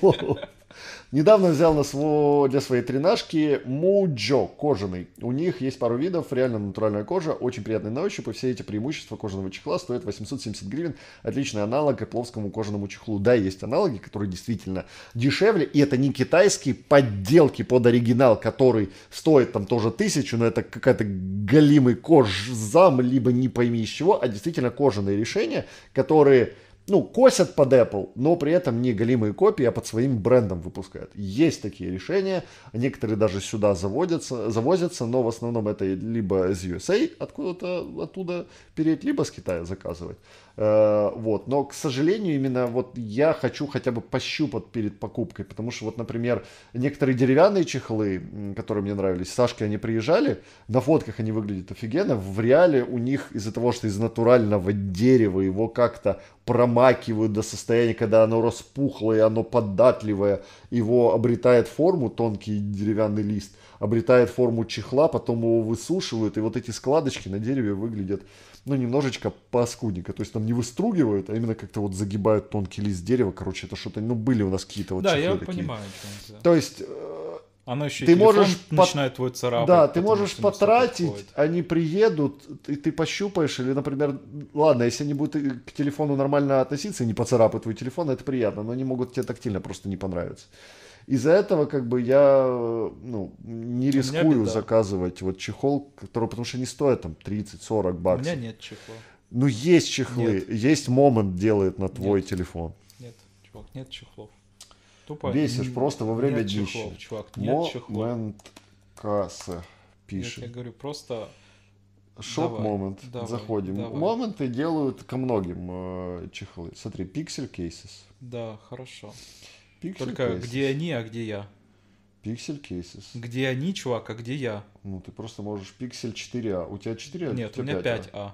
Недавно взял на свой для своей тренажки Муджо кожаный. У них есть пару видов, реально натуральная кожа, очень приятный на ощупь, и все эти преимущества кожаного чехла стоят 870 гривен. Отличный аналог эпловскому кожаному чехлу. Да, есть аналоги, которые действительно дешевле, и это не китайские подделки под оригинал, который стоит там тоже тысячу, но это какая-то галимый кожзам, либо не пойми из чего, а действительно кожаные решения, которые ну, косят под Apple, но при этом не голимые копии, а под своим брендом выпускают. Есть такие решения, некоторые даже сюда заводятся, завозятся, но в основном это либо из USA, откуда-то оттуда переть, либо с Китая заказывать. Э, вот. Но, к сожалению, именно вот я хочу хотя бы пощупать перед покупкой, потому что вот, например, некоторые деревянные чехлы, которые мне нравились, Сашки, они приезжали, на фотках они выглядят офигенно, в реале у них из-за того, что из натурального дерева его как-то промакивают до состояния, когда оно распухло и оно податливое, его обретает форму, тонкий деревянный лист, обретает форму чехла, потом его высушивают, и вот эти складочки на дереве выглядят ну, немножечко паскудненько. То есть там не выстругивают, а именно как-то вот загибают тонкий лист дерева. Короче, это что-то, ну, были у нас какие-то вот Да, я такие. понимаю. Чем-то. То есть... Э, Оно еще ты можешь пот... начинает твой царапать. Да, ты можешь потратить, они приедут, и ты пощупаешь, или, например, ладно, если они будут к телефону нормально относиться и не поцарапают твой телефон, это приятно, но они могут тебе тактильно просто не понравиться. Из-за этого как бы я ну, не рискую заказывать вот чехол, который, потому что не стоит там 30-40 баксов. У меня нет чехла. Ну, есть чехлы, нет. есть момент делает на твой нет. телефон. Нет, чувак, нет чехлов. Тупо Бесишь просто во время нет днища. чувак, нет момент чехлов. Момент касса пишет. Нет, я говорю, просто шок момент. Заходим. Давай. Моменты делают ко многим э, чехлы. Смотри, пиксель кейсис. Да, хорошо. Pixel Только cases. где они, а где я? Пиксель кейсис. Где они, чувак, а где я? Ну, ты просто можешь пиксель 4А. У тебя 4А? Нет, у, у меня 5А. 5А.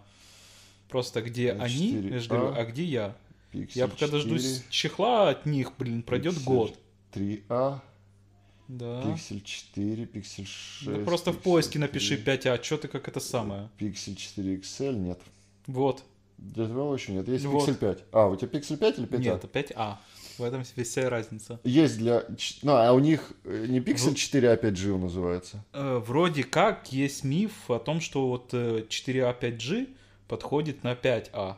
Просто где ну, они, я же говорю, а. а где я? Пиксель я пока 4. дождусь чехла от них, блин, пройдет пиксель год. 3А. Да. Пиксель 4, пиксель 6. Да просто в поиске 3. напиши 5А, что ты как это самое. Пиксель 4 XL нет. Вот. Для тебя вообще нет. Есть вот. пиксель 5. А, у тебя пиксель 5 или 5А? Нет, это 5А. В этом вся разница. Есть для... Ну, а у них э, не ну, Pixel 4 А 5G он называется? Э, вроде как есть миф о том, что вот 4A э, 5G а подходит на 5A.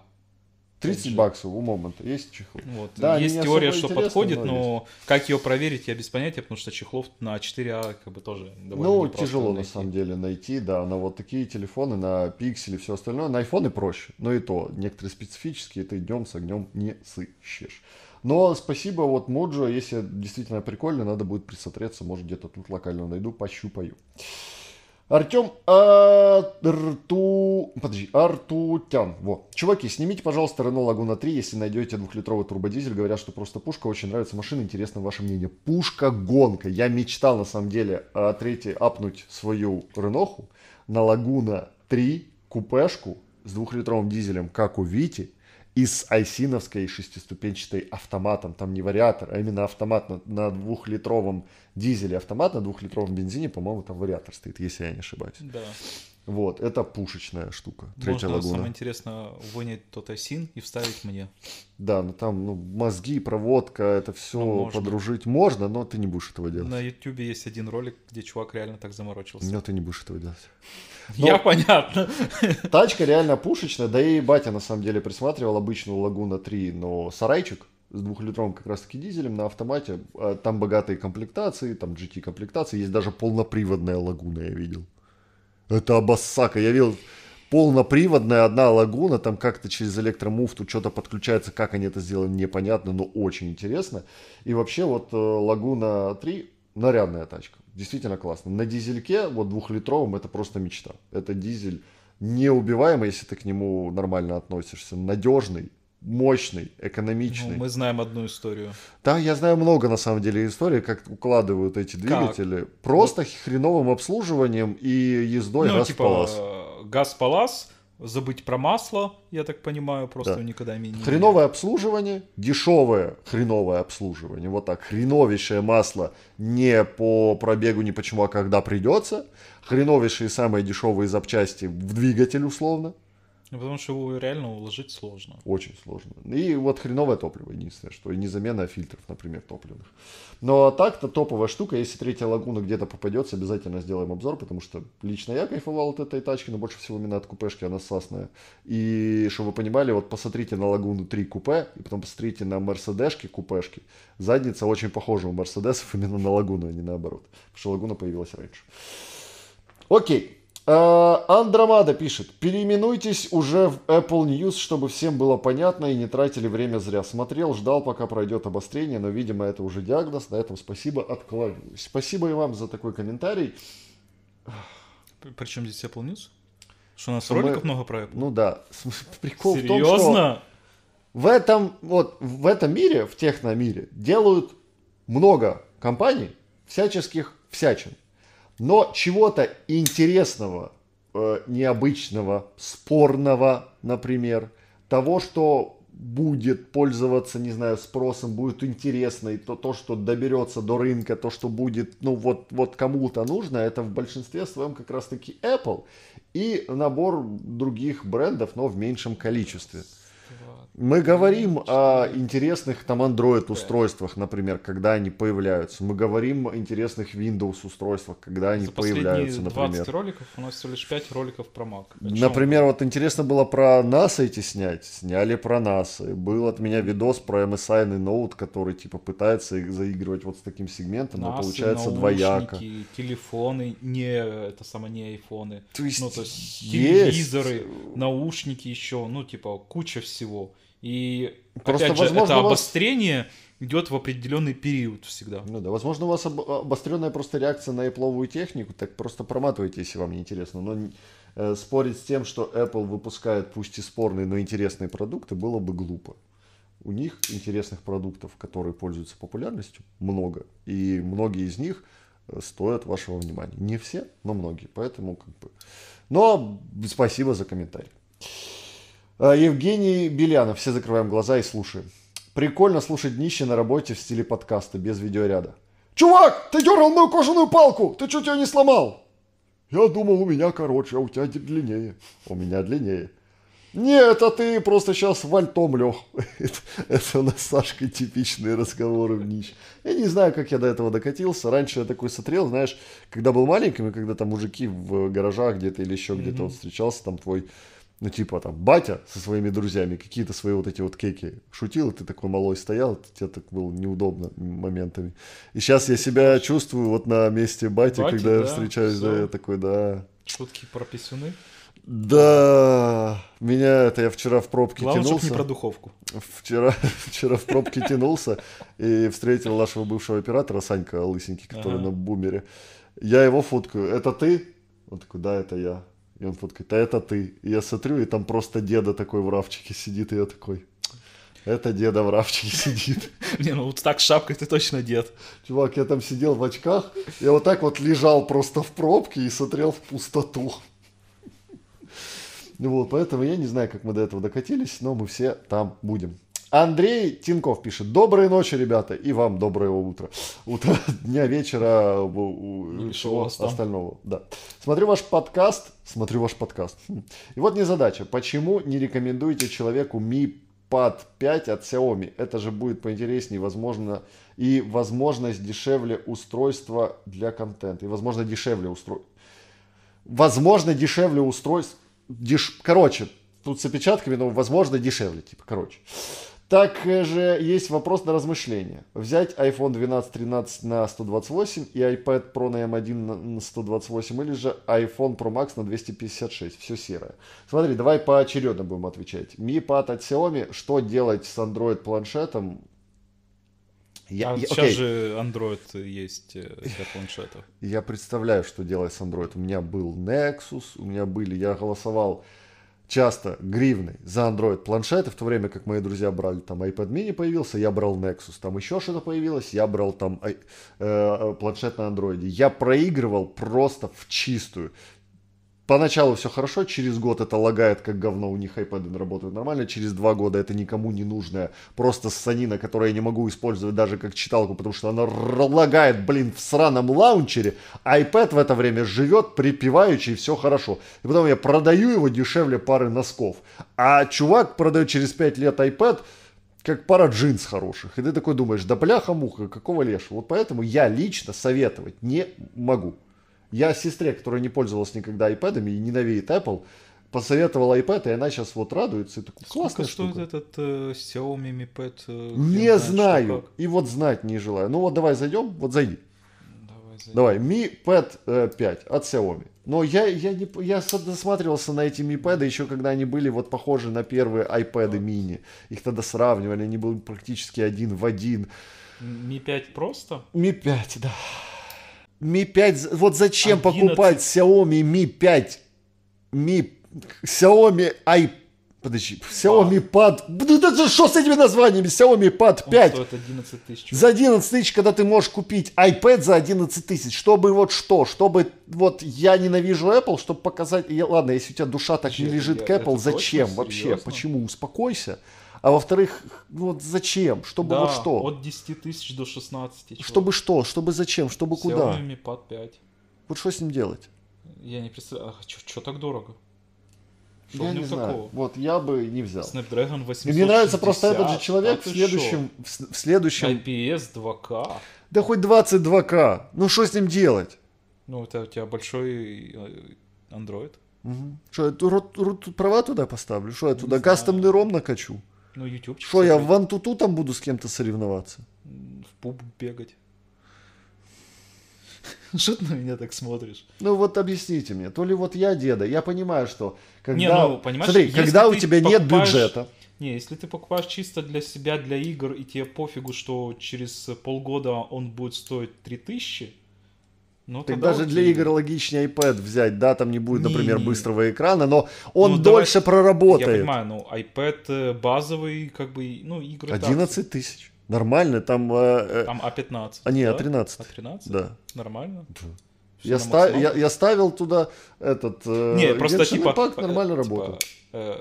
30 а. баксов у момента, есть чехол. Вот. Да, есть теория, что подходит, но, но как ее проверить, я без понятия, потому что чехлов на 4А как бы тоже довольно Ну, тяжело найти. на самом деле найти, да, на вот такие телефоны, на пиксели, все остальное, на айфоны проще, но и то, некоторые специфические ты днем с огнем не сыщешь. Но спасибо, вот Моджо, если действительно прикольно, надо будет присмотреться, может где-то тут локально найду, пощупаю. Артем а, Арту... Подожди, Артутян. Во. Чуваки, снимите, пожалуйста, Рено Лагуна 3, если найдете двухлитровый турбодизель. Говорят, что просто пушка. Очень нравится машина. Интересно ваше мнение. Пушка гонка. Я мечтал, на самом деле, третий апнуть свою Реноху на Лагуна 3 купешку с двухлитровым дизелем, как у Вити и с айсиновской шестиступенчатой автоматом, там не вариатор, а именно автомат на, на двухлитровом дизеле, автомат на двухлитровом бензине, по-моему, там вариатор стоит, если я не ошибаюсь. Да. Вот, это пушечная штука. Третья Можно, лагуна. самое интересное, вынять тот Айсин и вставить мне. Да, но ну там ну, мозги, проводка, это все ну, можно. подружить можно, но ты не будешь этого делать. На ютюбе есть один ролик, где чувак реально так заморочился. Но ты не будешь этого делать. Но ну, Я понятно. Тачка реально пушечная, да и батя на самом деле присматривал обычную Лагуна 3, но сарайчик с двухлитровым как раз таки дизелем на автомате. А, там богатые комплектации, там GT комплектации. Есть даже полноприводная лагуна, я видел. Это обоссака. Я видел полноприводная одна лагуна, там как-то через электромуфту что-то подключается, как они это сделали, непонятно, но очень интересно. И вообще вот э, лагуна 3 нарядная тачка. Действительно классно. На дизельке, вот двухлитровом, это просто мечта. Это дизель неубиваемый, если ты к нему нормально относишься. Надежный, мощный, экономичный. Ну, мы знаем одну историю. Да, я знаю много на самом деле историй, как укладывают эти двигатели. Как? Просто вот. Ну. хреновым обслуживанием и ездой ну, газ типа, э, Газ палас забыть про масло, я так понимаю, просто да. никогда не Хреновое обслуживание, дешевое хреновое обслуживание, вот так, хреновейшее масло не по пробегу, не почему, а когда придется, хреновейшие самые дешевые запчасти в двигатель условно, ну, потому что его реально уложить сложно. Очень сложно. И вот хреновое топливо единственное, что и не замена фильтров, например, топливных. Но так-то топовая штука. Если третья лагуна где-то попадется, обязательно сделаем обзор, потому что лично я кайфовал от этой тачки, но больше всего именно от купешки, она сасная. И, чтобы вы понимали, вот посмотрите на лагуну 3 купе, и потом посмотрите на мерседешки купешки. Задница очень похожа у мерседесов именно на лагуну, а не наоборот. Потому что лагуна появилась раньше. Окей. А, Андромада пишет, переименуйтесь уже в Apple News, чтобы всем было понятно и не тратили время зря. Смотрел, ждал, пока пройдет обострение, но, видимо, это уже диагноз. На этом спасибо, откладываюсь. Спасибо и вам за такой комментарий. Причем здесь Apple News? Что у нас что роликов мы... много про Apple? Ну да. Прикол Серьезно? в том, что в этом, вот, в этом мире, в техномире, делают много компаний всяческих всячин. Но чего-то интересного, э, необычного, спорного, например, того, что будет пользоваться, не знаю, спросом, будет интересно, и то, то что доберется до рынка, то, что будет, ну, вот, вот кому-то нужно, это в большинстве своем как раз-таки Apple и набор других брендов, но в меньшем количестве. Мы говорим о интересных там Android устройствах, например, когда они появляются. Мы говорим о интересных Windows устройствах, когда они За появляются, например. 20 роликов у нас всего лишь 5 роликов про Mac. О например, вот интересно было про NASA эти снять. Сняли про NASA. Был от меня видос про MSI Note, который типа пытается заигрывать вот с таким сегментом, NASA, но получается наушники, двояко. телефоны, не это самое не айфоны. То есть, ну, то есть, есть телевизоры, наушники еще, ну типа куча всего. И Просто, опять же, возможно, это обострение вас... идет в определенный период всегда. Ну да, возможно, у вас об... А, обостренная просто реакция на Apple технику, так просто проматывайте, если вам не интересно. Но э, спорить с тем, что Apple выпускает пусть и спорные, но интересные продукты, было бы глупо. У них интересных продуктов, которые пользуются популярностью, много. И многие из них э, стоят вашего внимания. Не все, но многие. Поэтому как бы... Но спасибо за комментарий. Э, Евгений Белянов. Все закрываем глаза и слушаем. Прикольно слушать днище на работе в стиле подкаста, без видеоряда. Чувак, ты дернул мою кожаную палку! Ты чуть ее не сломал? Я думал, у меня короче, а у тебя длиннее. У меня длиннее. Нет, это ты просто сейчас вальтом лег. Это, это у нас с Сашкой типичные разговоры в нищ. Я не знаю, как я до этого докатился. Раньше я такой смотрел, знаешь, когда был маленьким, и когда там мужики в гаражах где-то или еще mm-hmm. где-то встречался, там твой ну, типа, там, батя со своими друзьями какие-то свои вот эти вот кеки шутил, и ты такой малой стоял, тебе так было неудобно моментами. И сейчас я себя чувствую вот на месте бати, бати когда да, я встречаюсь, все. да, я такой, да. Шутки прописаны. Да, меня это я вчера в пробке Главное, тянулся. не про духовку. Вчера, вчера в пробке тянулся и встретил нашего бывшего оператора Санька Лысенький, который на бумере. Я его фоткаю. Это ты? Он такой, да, это я. И он фоткает, а это ты. И я смотрю, и там просто деда такой в равчике сидит, и я такой, это деда в равчике сидит. Не, ну вот так с шапкой ты точно дед. Чувак, я там сидел в очках, я вот так вот лежал просто в пробке и смотрел в пустоту. Вот, поэтому я не знаю, как мы до этого докатились, но мы все там будем. Андрей Тинков пишет. Доброй ночи, ребята, и вам доброе утро. Утро, дня, вечера, ну, всего остального. Да. Смотрю ваш подкаст, смотрю ваш подкаст. Хм. И вот незадача. Почему не рекомендуете человеку Mi Pad 5 от Xiaomi? Это же будет поинтереснее, возможно, и возможность дешевле устройства для контента. И, возможно, дешевле устройство. Возможно, дешевле устройство. Деш... Короче, тут с опечатками, но, возможно, дешевле. Типа, короче. Также есть вопрос на размышление. Взять iPhone 12 13 на 128 и iPad Pro на M1 эм на 128 или же iPhone Pro Max на 256. Все серое. Смотри, давай поочередно будем отвечать. Mi Pad от Xiaomi. Что делать с Android планшетом? Я, а я, сейчас окей. же Android есть э, для планшетов. Я представляю, что делать с Android. У меня был Nexus, у меня были, я голосовал часто гривны за Android планшеты, в то время как мои друзья брали там iPad mini появился, я брал Nexus, там еще что-то появилось, я брал там э, э, планшет на Android. Я проигрывал просто в чистую. Поначалу все хорошо, через год это лагает как говно, у них iPad работают нормально, через два года это никому не нужная просто санина, которую я не могу использовать даже как читалку, потому что она лагает, блин, в сраном лаунчере, iPad в это время живет припеваючи и все хорошо. И потом я продаю его дешевле пары носков, а чувак продает через пять лет iPad, как пара джинс хороших. И ты такой думаешь, да бляха-муха, какого лешего. Вот поэтому я лично советовать не могу. Я сестре, которая не пользовалась никогда iPad'ами и ненавидит Apple, посоветовал iPad, и она сейчас вот радуется. И такой, классная Сколько штука. этот э, Xiaomi Mi Pad? Э, не знаю, знаю. и вот знать не желаю. Ну вот давай зайдем, вот зайди. Давай, Mi Pad э, 5 от Xiaomi. Но я, я, не, я засматривался на эти Mi Pad, еще когда они были вот похожи на первые iPad вот. mini. Их тогда сравнивали, они были практически один в один. Mi 5 просто? Mi 5, да. Mi 5, вот зачем 11. покупать Xiaomi Mi 5, Mi, Xiaomi i Подожди, Xiaomi Pad. Ну это что с этими названиями? Xiaomi Pad 5. Он стоит 11 тысяч. За 11 тысяч, когда ты можешь купить iPad за 11 тысяч. Чтобы вот что? Чтобы вот я ненавижу Apple, чтобы показать... Я, ладно, если у тебя душа так Че, не лежит я, к Apple, зачем вообще? Серьезно? Почему? Успокойся. А во-вторых, ну вот зачем? Чтобы да, вот что? от 10 тысяч до 16 человек. Чтобы что? Чтобы зачем? Чтобы Xiaomi куда? Xiaomi Pad 5. Вот что с ним делать? Я не представляю, а что так дорого? Что я не знаю. Вот я бы не взял. Snapdragon 860. мне нравится просто этот же человек а в следующем, в, следующем... IPS 2K. Да хоть 22К. Ну что с ним делать? Ну это у тебя большой э, Android. Угу. Что, я тут права туда поставлю? Что, я туда не кастомный знаю. ром накачу? Ну, YouTube. Что, я в Вантуту там буду с кем-то соревноваться? В пуб бегать. Что ты на меня так смотришь? Ну вот объясните мне, то ли вот я деда, я понимаю, что когда... Не, ну, понимаешь, Смотри, когда у тебя покупаешь... нет бюджета... Не, если ты покупаешь чисто для себя, для игр, и тебе пофигу, что через полгода он будет стоить 3000, ну, так даже окей. для игр логичнее iPad взять, да, там не будет, например, не, быстрого экрана, но он ну, дольше давай, проработает. Я понимаю, ну iPad э, базовый, как бы, ну игры... 11 тысяч. Нормально, там... Э, э там А15. А не, да? А13. А13? Да. Нормально? Да. Я, ста- я, я ставил туда этот... Э, не, просто типа... Пак нормально э, работал. Типа, э,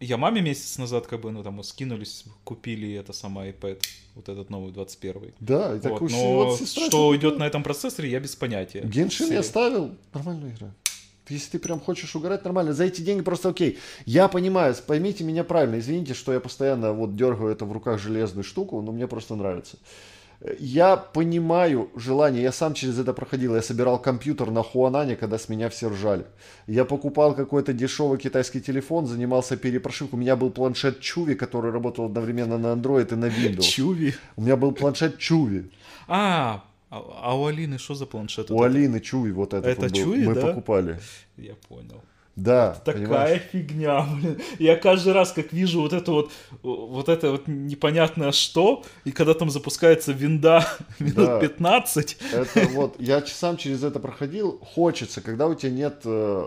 я маме месяц назад, как бы, ну, там, скинулись, купили это самое iPad, вот этот новый, 21-й. Да, так вот. Но сестра, что идет на этом процессоре, я без понятия. Геншин я ставил, нормальная игра. Если ты прям хочешь угорать, нормально. За эти деньги просто окей. Я понимаю, поймите меня правильно. Извините, что я постоянно вот дергаю это в руках железную штуку, но мне просто нравится. Я понимаю желание, я сам через это проходил, я собирал компьютер на Хуанане, когда с меня все ржали. Я покупал какой-то дешевый китайский телефон, занимался перепрошивкой. У меня был планшет Чуви, который работал одновременно на Android и на Windows. Чуви? У меня был планшет Чуви. А, а, а у Алины что за планшет? У Алины Чуви вот этот Это Чуви, Мы покупали. Я понял. Да. Вот такая понимаешь? фигня, блин. Я каждый раз, как вижу вот это вот, вот это вот непонятное что, и когда там запускается винда минут да. 15. Это вот, я часам через это проходил. Хочется, когда у тебя нет э,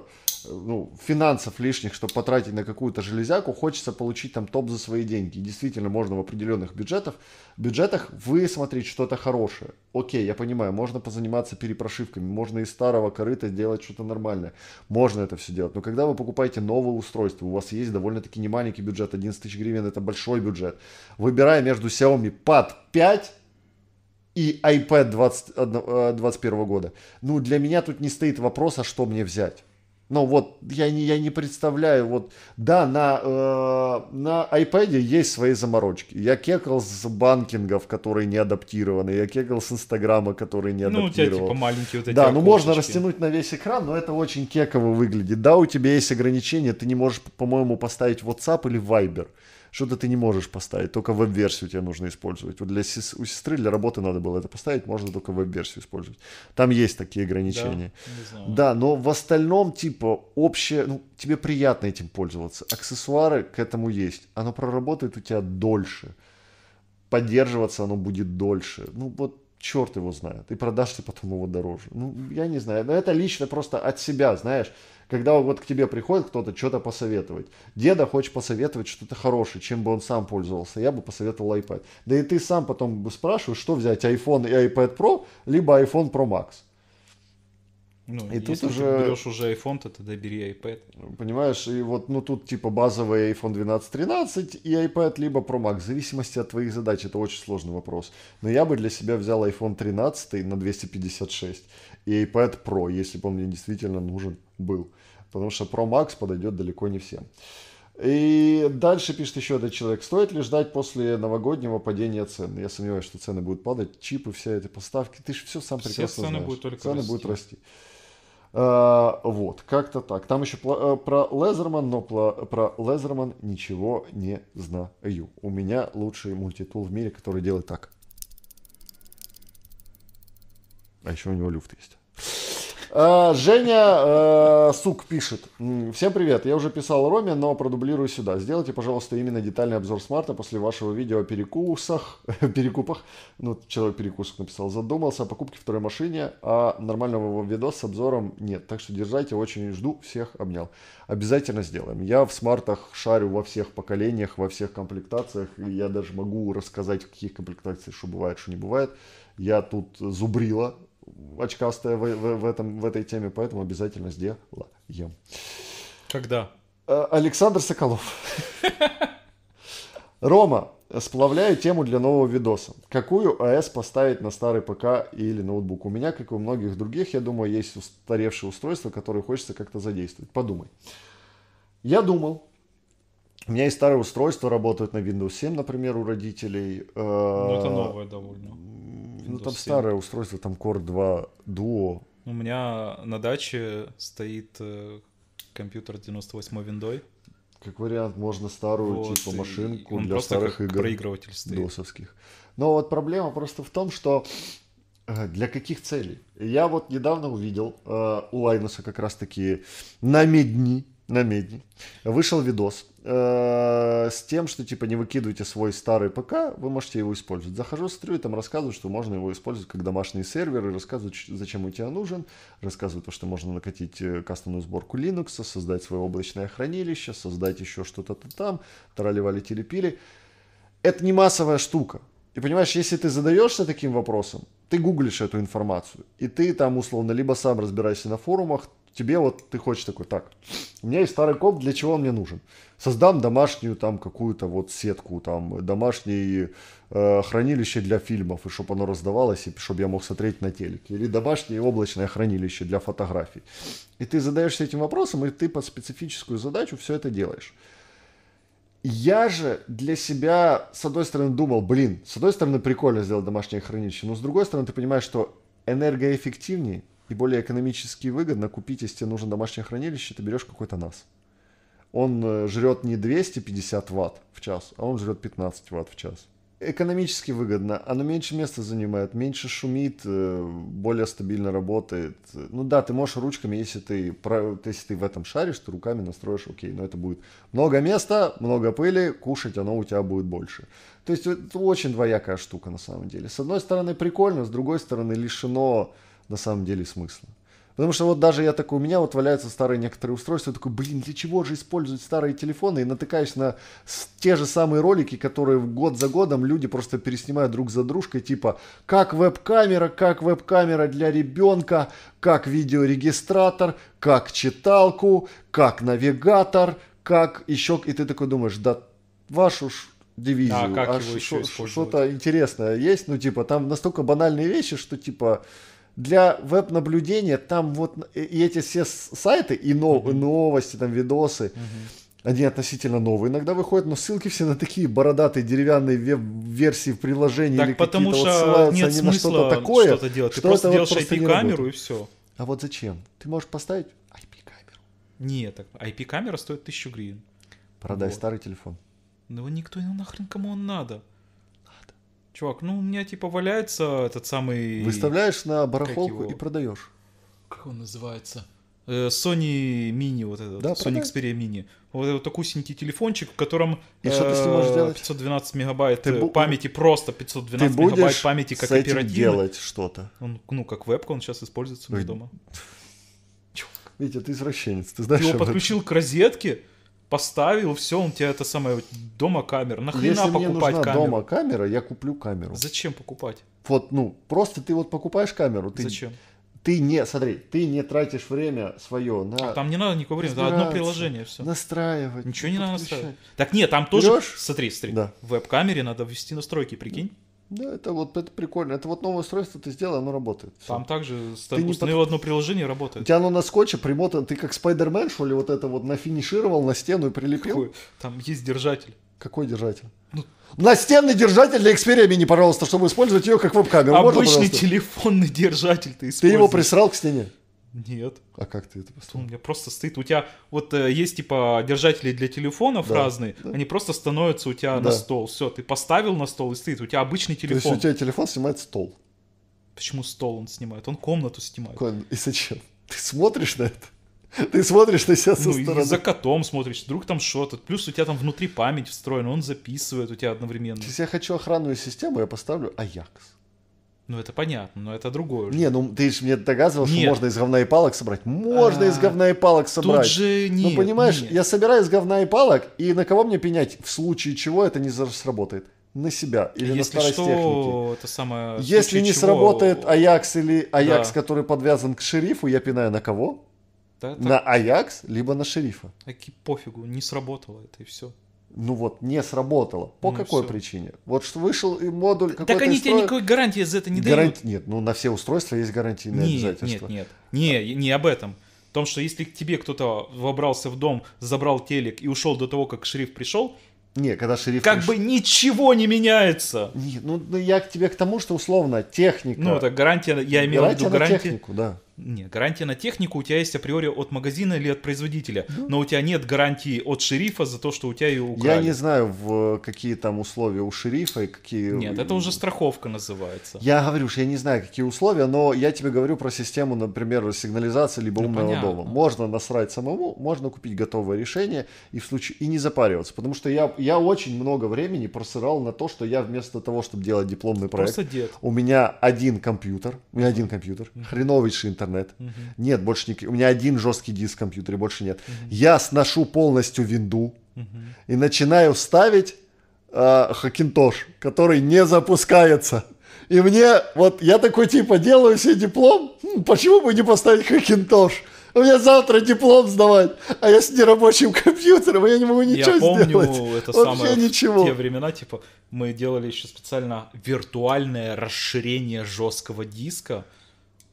ну, финансов лишних, чтобы потратить на какую-то железяку, хочется получить там топ за свои деньги. И действительно, можно в определенных бюджетах, бюджетах высмотреть что-то хорошее. Окей, я понимаю, можно позаниматься перепрошивками, можно из старого корыта сделать что-то нормальное. Можно это все делать. Но когда вы покупаете новое устройство, у вас есть довольно-таки немаленький бюджет, 11 тысяч гривен, это большой бюджет. Выбирая между Xiaomi Pad 5 и iPad 20, 21 э, года. Ну, для меня тут не стоит вопрос, а что мне взять. Но вот я не, я не представляю, вот да, на, э, на iPad есть свои заморочки. Я кекал с банкингов, которые не адаптированы, я кекал с Инстаграма, который не адаптирован. Ну, у тебя типа маленькие вот эти Да, окошечки. ну можно растянуть на весь экран, но это очень кеково выглядит. Да, у тебя есть ограничения, ты не можешь, по-моему, поставить WhatsApp или Viber что-то ты не можешь поставить, только веб-версию тебе нужно использовать. Вот для сес- у сестры для работы надо было это поставить, можно только веб-версию использовать. Там есть такие ограничения. Да, да, но в остальном, типа, общее, ну, тебе приятно этим пользоваться. Аксессуары к этому есть. Оно проработает у тебя дольше. Поддерживаться оно будет дольше. Ну, вот черт его знает, и продашь ты потом его дороже. Ну, я не знаю, но это лично просто от себя, знаешь, когда вот к тебе приходит кто-то что-то посоветовать. Деда хочет посоветовать что-то хорошее, чем бы он сам пользовался, я бы посоветовал iPad. Да и ты сам потом спрашиваешь, что взять, iPhone и iPad Pro, либо iPhone Pro Max. Ну, и если тут уже... ты берешь уже iPhone, то тогда бери iPad. Понимаешь, и вот, ну тут типа базовый iPhone 12, 13 и iPad, либо Pro Max, в зависимости от твоих задач, это очень сложный вопрос. Но я бы для себя взял iPhone 13 на 256 и iPad Pro, если бы он мне действительно нужен был. Потому что Pro Max подойдет далеко не всем. И дальше пишет еще этот человек. Стоит ли ждать после новогоднего падения цен? Я сомневаюсь, что цены будут падать. Чипы, все эти поставки. Ты же все сам прекрасно все цены знаешь. Будут только цены расти. будут расти. Э, вот, как-то так. Там еще э, про Лезерман, но про Лезерман ничего не знаю. У меня лучший мультитул в мире, который делает так. А еще у него люфт есть. Э, Женя э, Сук пишет. Всем привет. Я уже писал Роме, но продублирую сюда. Сделайте, пожалуйста, именно детальный обзор смарта после вашего видео о перекусах, перекупах. Ну, человек перекусок написал. Задумался о покупке второй машине, а нормального видоса с обзором нет. Так что держайте, очень жду. Всех обнял. Обязательно сделаем. Я в смартах шарю во всех поколениях, во всех комплектациях. И я даже могу рассказать, в каких комплектациях что бывает, что не бывает. Я тут зубрила очкастая в, в, в, этом, в этой теме, поэтому обязательно сделаем. Когда? Э, Александр Соколов. Рома, сплавляю тему для нового видоса. Какую АС поставить на старый ПК или ноутбук? У меня, как и у многих других, я думаю, есть устаревшее устройство, которое хочется как-то задействовать. Подумай. Я думал, у меня есть старое устройство, работает на Windows 7, например, у родителей. Э, ну, это новое довольно. Ну, там 7. старое устройство, там Core 2 Duo. У меня на даче стоит э, компьютер 98 виндой. Как вариант, можно старую вот, типа машинку для старых игр. проигрыватель стоит. Досовских. Но вот проблема просто в том, что э, для каких целей? Я вот недавно увидел э, у Лайнуса как раз-таки на медни на медне, вышел видос э, с тем, что типа не выкидывайте свой старый ПК, вы можете его использовать. Захожу, смотрю, и там рассказывают, что можно его использовать как домашний сервер, и рассказывают, зачем у тебя нужен, рассказывают, что можно накатить э, кастомную сборку Linux, создать свое облачное хранилище, создать еще что-то там, тараливали телепили. Это не массовая штука. И понимаешь, если ты задаешься таким вопросом, ты гуглишь эту информацию, и ты там условно либо сам разбираешься на форумах, Тебе вот ты хочешь такой, так, у меня есть старый комп, для чего он мне нужен? Создам домашнюю там какую-то вот сетку, там домашнее э, хранилище для фильмов, и чтобы оно раздавалось, и чтобы я мог смотреть на телеке. Или домашнее облачное хранилище для фотографий. И ты задаешься этим вопросом, и ты под специфическую задачу все это делаешь. Я же для себя, с одной стороны, думал, блин, с одной стороны, прикольно сделать домашнее хранилище, но с другой стороны, ты понимаешь, что энергоэффективнее и более экономически выгодно купить, если тебе нужно домашнее хранилище, ты берешь какой-то NAS. Он э, жрет не 250 ватт в час, а он жрет 15 ватт в час. Экономически выгодно, оно меньше места занимает, меньше шумит, э, более стабильно работает. Ну да, ты можешь ручками, если ты, если ты в этом шаришь, ты руками настроишь, окей, но это будет много места, много пыли, кушать оно у тебя будет больше. То есть э, это очень двоякая штука на самом деле. С одной стороны прикольно, с другой стороны лишено на самом деле смысла. Потому что вот даже я такой, у меня вот валяются старые некоторые устройства, я такой, блин, для чего же использовать старые телефоны? И натыкаюсь на те же самые ролики, которые год за годом люди просто переснимают друг за дружкой, типа, как веб-камера, как веб-камера для ребенка, как видеорегистратор, как читалку, как навигатор, как еще... И ты такой думаешь, да вашу ж дивизию, а, как а что-то интересное есть, ну типа там настолько банальные вещи, что типа для веб-наблюдения там вот и эти все сайты, и, но, mm-hmm. новости, там видосы, mm-hmm. они относительно новые иногда выходят, но ссылки все на такие бородатые деревянные веб-версии приложений так, или потому что вот ссылаются нет они на что-то такое. Что-то делать. Что Ты просто делаешь вот IP-камеру и все. А вот зачем? Ты можешь поставить IP-камеру. Нет, IP-камера стоит тысячу гривен. Продай вот. старый телефон. Ну никто, ну нахрен кому он надо? Чувак, ну у меня типа валяется этот самый... Выставляешь на барахолку и продаешь. Как он называется? Э, Sony Mini, вот этот, да, Sony Xperia Mini. Вот этот вот такусенький телефончик, в котором и э, что ты с ним можешь э, делать? 512 мегабайт ты э, памяти, бу... просто 512 ты мегабайт памяти, как с этим оперативный. делать что-то. Он, ну, как вебка, он сейчас используется у меня дома. Витя, ты извращенец, ты знаешь Ты его подключил к розетке, поставил, все, он тебе это самое, дома камера. Нахрена Если покупать мне нужна камеру? дома камера, я куплю камеру. Зачем покупать? Вот, ну, просто ты вот покупаешь камеру. Ты, Зачем? Ты не, смотри, ты не тратишь время свое на... А там не надо никакого времени, да, одно приложение все. Настраивать. Ничего не подключать. надо настраивать. Так нет, там тоже, Берешь? смотри, смотри, да. в веб-камере надо ввести настройки, прикинь. Да, это вот это прикольно. Это вот новое устройство ты сделал, оно работает. Всё. Там также ты не под... одно приложение работает. У тебя оно на скотче примотано. Ты как Спайдермен, что ли, вот это вот нафинишировал на стену и прилепил? Какой? Там есть держатель. Какой держатель? Ну... Настенный держатель для Xperia Mini, пожалуйста, чтобы использовать ее как веб-камеру. Обычный Можно, телефонный держатель ты используешь. Ты его присрал к стене? Нет. А как ты это поставил? У меня просто стоит. У тебя вот э, есть типа держатели для телефонов да, разные, да. они просто становятся у тебя да. на стол. Все, ты поставил на стол и стоит. У тебя обычный телефон. То есть у тебя телефон снимает стол. Почему стол он снимает? Он комнату снимает. И зачем? Ты смотришь на это? Ты смотришь на себя со ну, стороны. за котом смотришь, вдруг там что-то. Плюс у тебя там внутри память встроена, он записывает у тебя одновременно. Если я хочу охранную систему, я поставлю Аякс. Ну, это понятно, но это другое. Не, ну ты же мне доказывал, нет. что можно из говна и палок собрать. Можно а, из говна и палок собрать. Тут же ну, нет. Ну, понимаешь, нет. я собираю из говна и палок, и на кого мне пенять, в случае чего это не сработает? на себя или Если на старость что, техники. Это самое, Если не чего... сработает Аякс или Аякс, да. который подвязан к шерифу, я пинаю на кого? Да, так... На Аякс, либо на шерифа. Аки пофигу, не сработало это и все ну вот не сработало. По ну, какой все. причине? Вот что вышел и модуль какой-то Так они тебе никакой гарантии за это не Гаранти... дают. Нет, ну на все устройства есть гарантийные нет, обязательства. Нет, нет, не, не об этом. В том, что если к тебе кто-то вобрался в дом, забрал телек и ушел до того, как шериф пришел, не, когда шериф... Как бы ничего не меняется. Не, ну, ну, я к тебе к тому, что условно техника... Ну, это гарантия, я имею гарантия в виду гарантию технику, да. Нет, гарантия на технику у тебя есть априори от магазина или от производителя, ну, но у тебя нет гарантии от шерифа за то, что у тебя ее украли. Я не знаю, в какие там условия у шерифа и какие... Нет, это уже страховка называется. Я говорю, что я не знаю, какие условия, но я тебе говорю про систему, например, сигнализации либо ну, умного понятно. дома. Можно насрать самому, можно купить готовое решение и в случае и не запариваться, потому что я, я очень много времени просырал на то, что я вместо того, чтобы делать дипломный проект, у меня один компьютер, у меня один компьютер, хреновейший интернет, интернет. Угу. Нет больше никаких. У меня один жесткий диск в компьютере, больше нет. Угу. Я сношу полностью винду угу. и начинаю ставить э, Хакинтош, который не запускается. И мне, вот я такой типа делаю себе диплом, хм, почему бы не поставить Хакинтош? У меня завтра диплом сдавать, а я с нерабочим компьютером, я не могу ничего я помню сделать. это Вообще самое ничего. в те времена, типа, мы делали еще специально виртуальное расширение жесткого диска,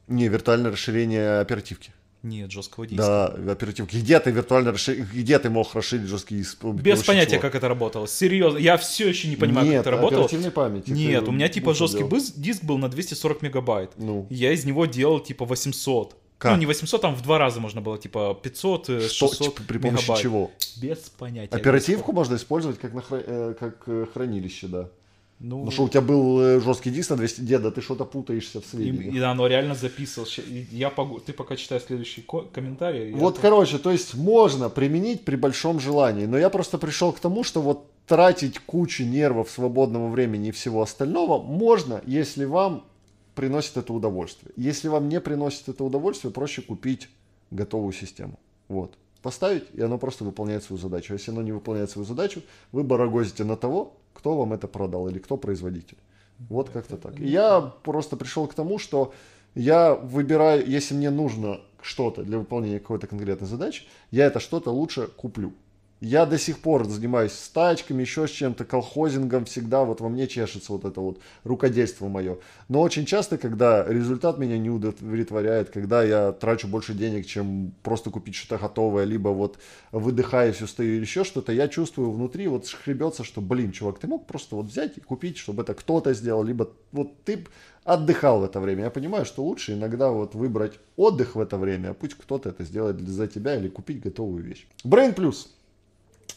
не, виртуальное расширение оперативки. Нет, жесткого диска. Да, оперативки. Где ты виртуально расшир... где ты мог расширить жесткий диск? Без понятия, чего? как это работало. Серьезно, я все еще не понимаю, Нет, как это работало. Оперативной памяти. Нет, у меня типа жесткий делал. диск был на 240 мегабайт. Ну. Я из него делал типа 800. Ну, как? Ну, не 800, там в два раза можно было, типа 500, э, Что, 600 типа, при помощи мегабайт. чего? Без понятия. Оперативку без... можно использовать как, на хра... Э, как э, хранилище, да. Ну, Потому ну что у тебя был э, жесткий диск на 200 деда, ты что-то путаешься в сведениях. И, и оно реально записывалось. Я погу... Ты пока читай следующий ко... комментарий. Вот, я... короче, то есть можно применить при большом желании. Но я просто пришел к тому, что вот тратить кучу нервов, свободного времени и всего остального можно, если вам приносит это удовольствие. Если вам не приносит это удовольствие, проще купить готовую систему. Вот поставить, и оно просто выполняет свою задачу. если оно не выполняет свою задачу, вы барагозите на того, кто вам это продал или кто производитель. Вот как-то так. И я просто пришел к тому, что я выбираю, если мне нужно что-то для выполнения какой-то конкретной задачи, я это что-то лучше куплю. Я до сих пор занимаюсь стачками, еще с чем-то, колхозингом, всегда вот во мне чешется вот это вот рукодельство мое. Но очень часто, когда результат меня не удовлетворяет, когда я трачу больше денег, чем просто купить что-то готовое, либо вот выдыхаюсь, устаю или еще что-то, я чувствую внутри вот шхребется, что, блин, чувак, ты мог просто вот взять и купить, чтобы это кто-то сделал, либо вот ты отдыхал в это время. Я понимаю, что лучше иногда вот выбрать отдых в это время, а пусть кто-то это сделает за тебя или купить готовую вещь. Brain Plus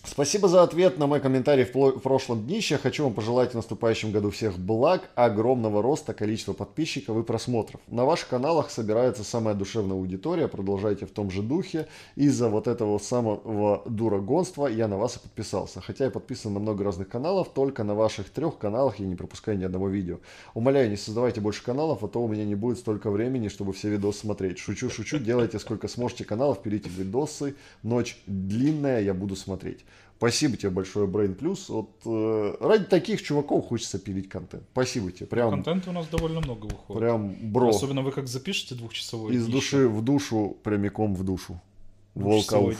Спасибо за ответ на мой комментарий в прошлом днище. Хочу вам пожелать в наступающем году всех благ, огромного роста количества подписчиков и просмотров. На ваших каналах собирается самая душевная аудитория. Продолжайте в том же духе. Из-за вот этого самого дурагонства я на вас и подписался. Хотя я подписан на много разных каналов, только на ваших трех каналах я не пропускаю ни одного видео. Умоляю, не создавайте больше каналов, а то у меня не будет столько времени, чтобы все видосы смотреть. Шучу, шучу, делайте сколько сможете каналов, перейдите в видосы. Ночь длинная, я буду смотреть. Спасибо тебе большое, Brain Plus. Вот э, ради таких чуваков хочется пилить контент. Спасибо тебе. Прям, Контента у нас довольно много выходит. Прям бро. Особенно вы как запишете двухчасовой. Из днище. души в душу, прямиком в душу. Волков.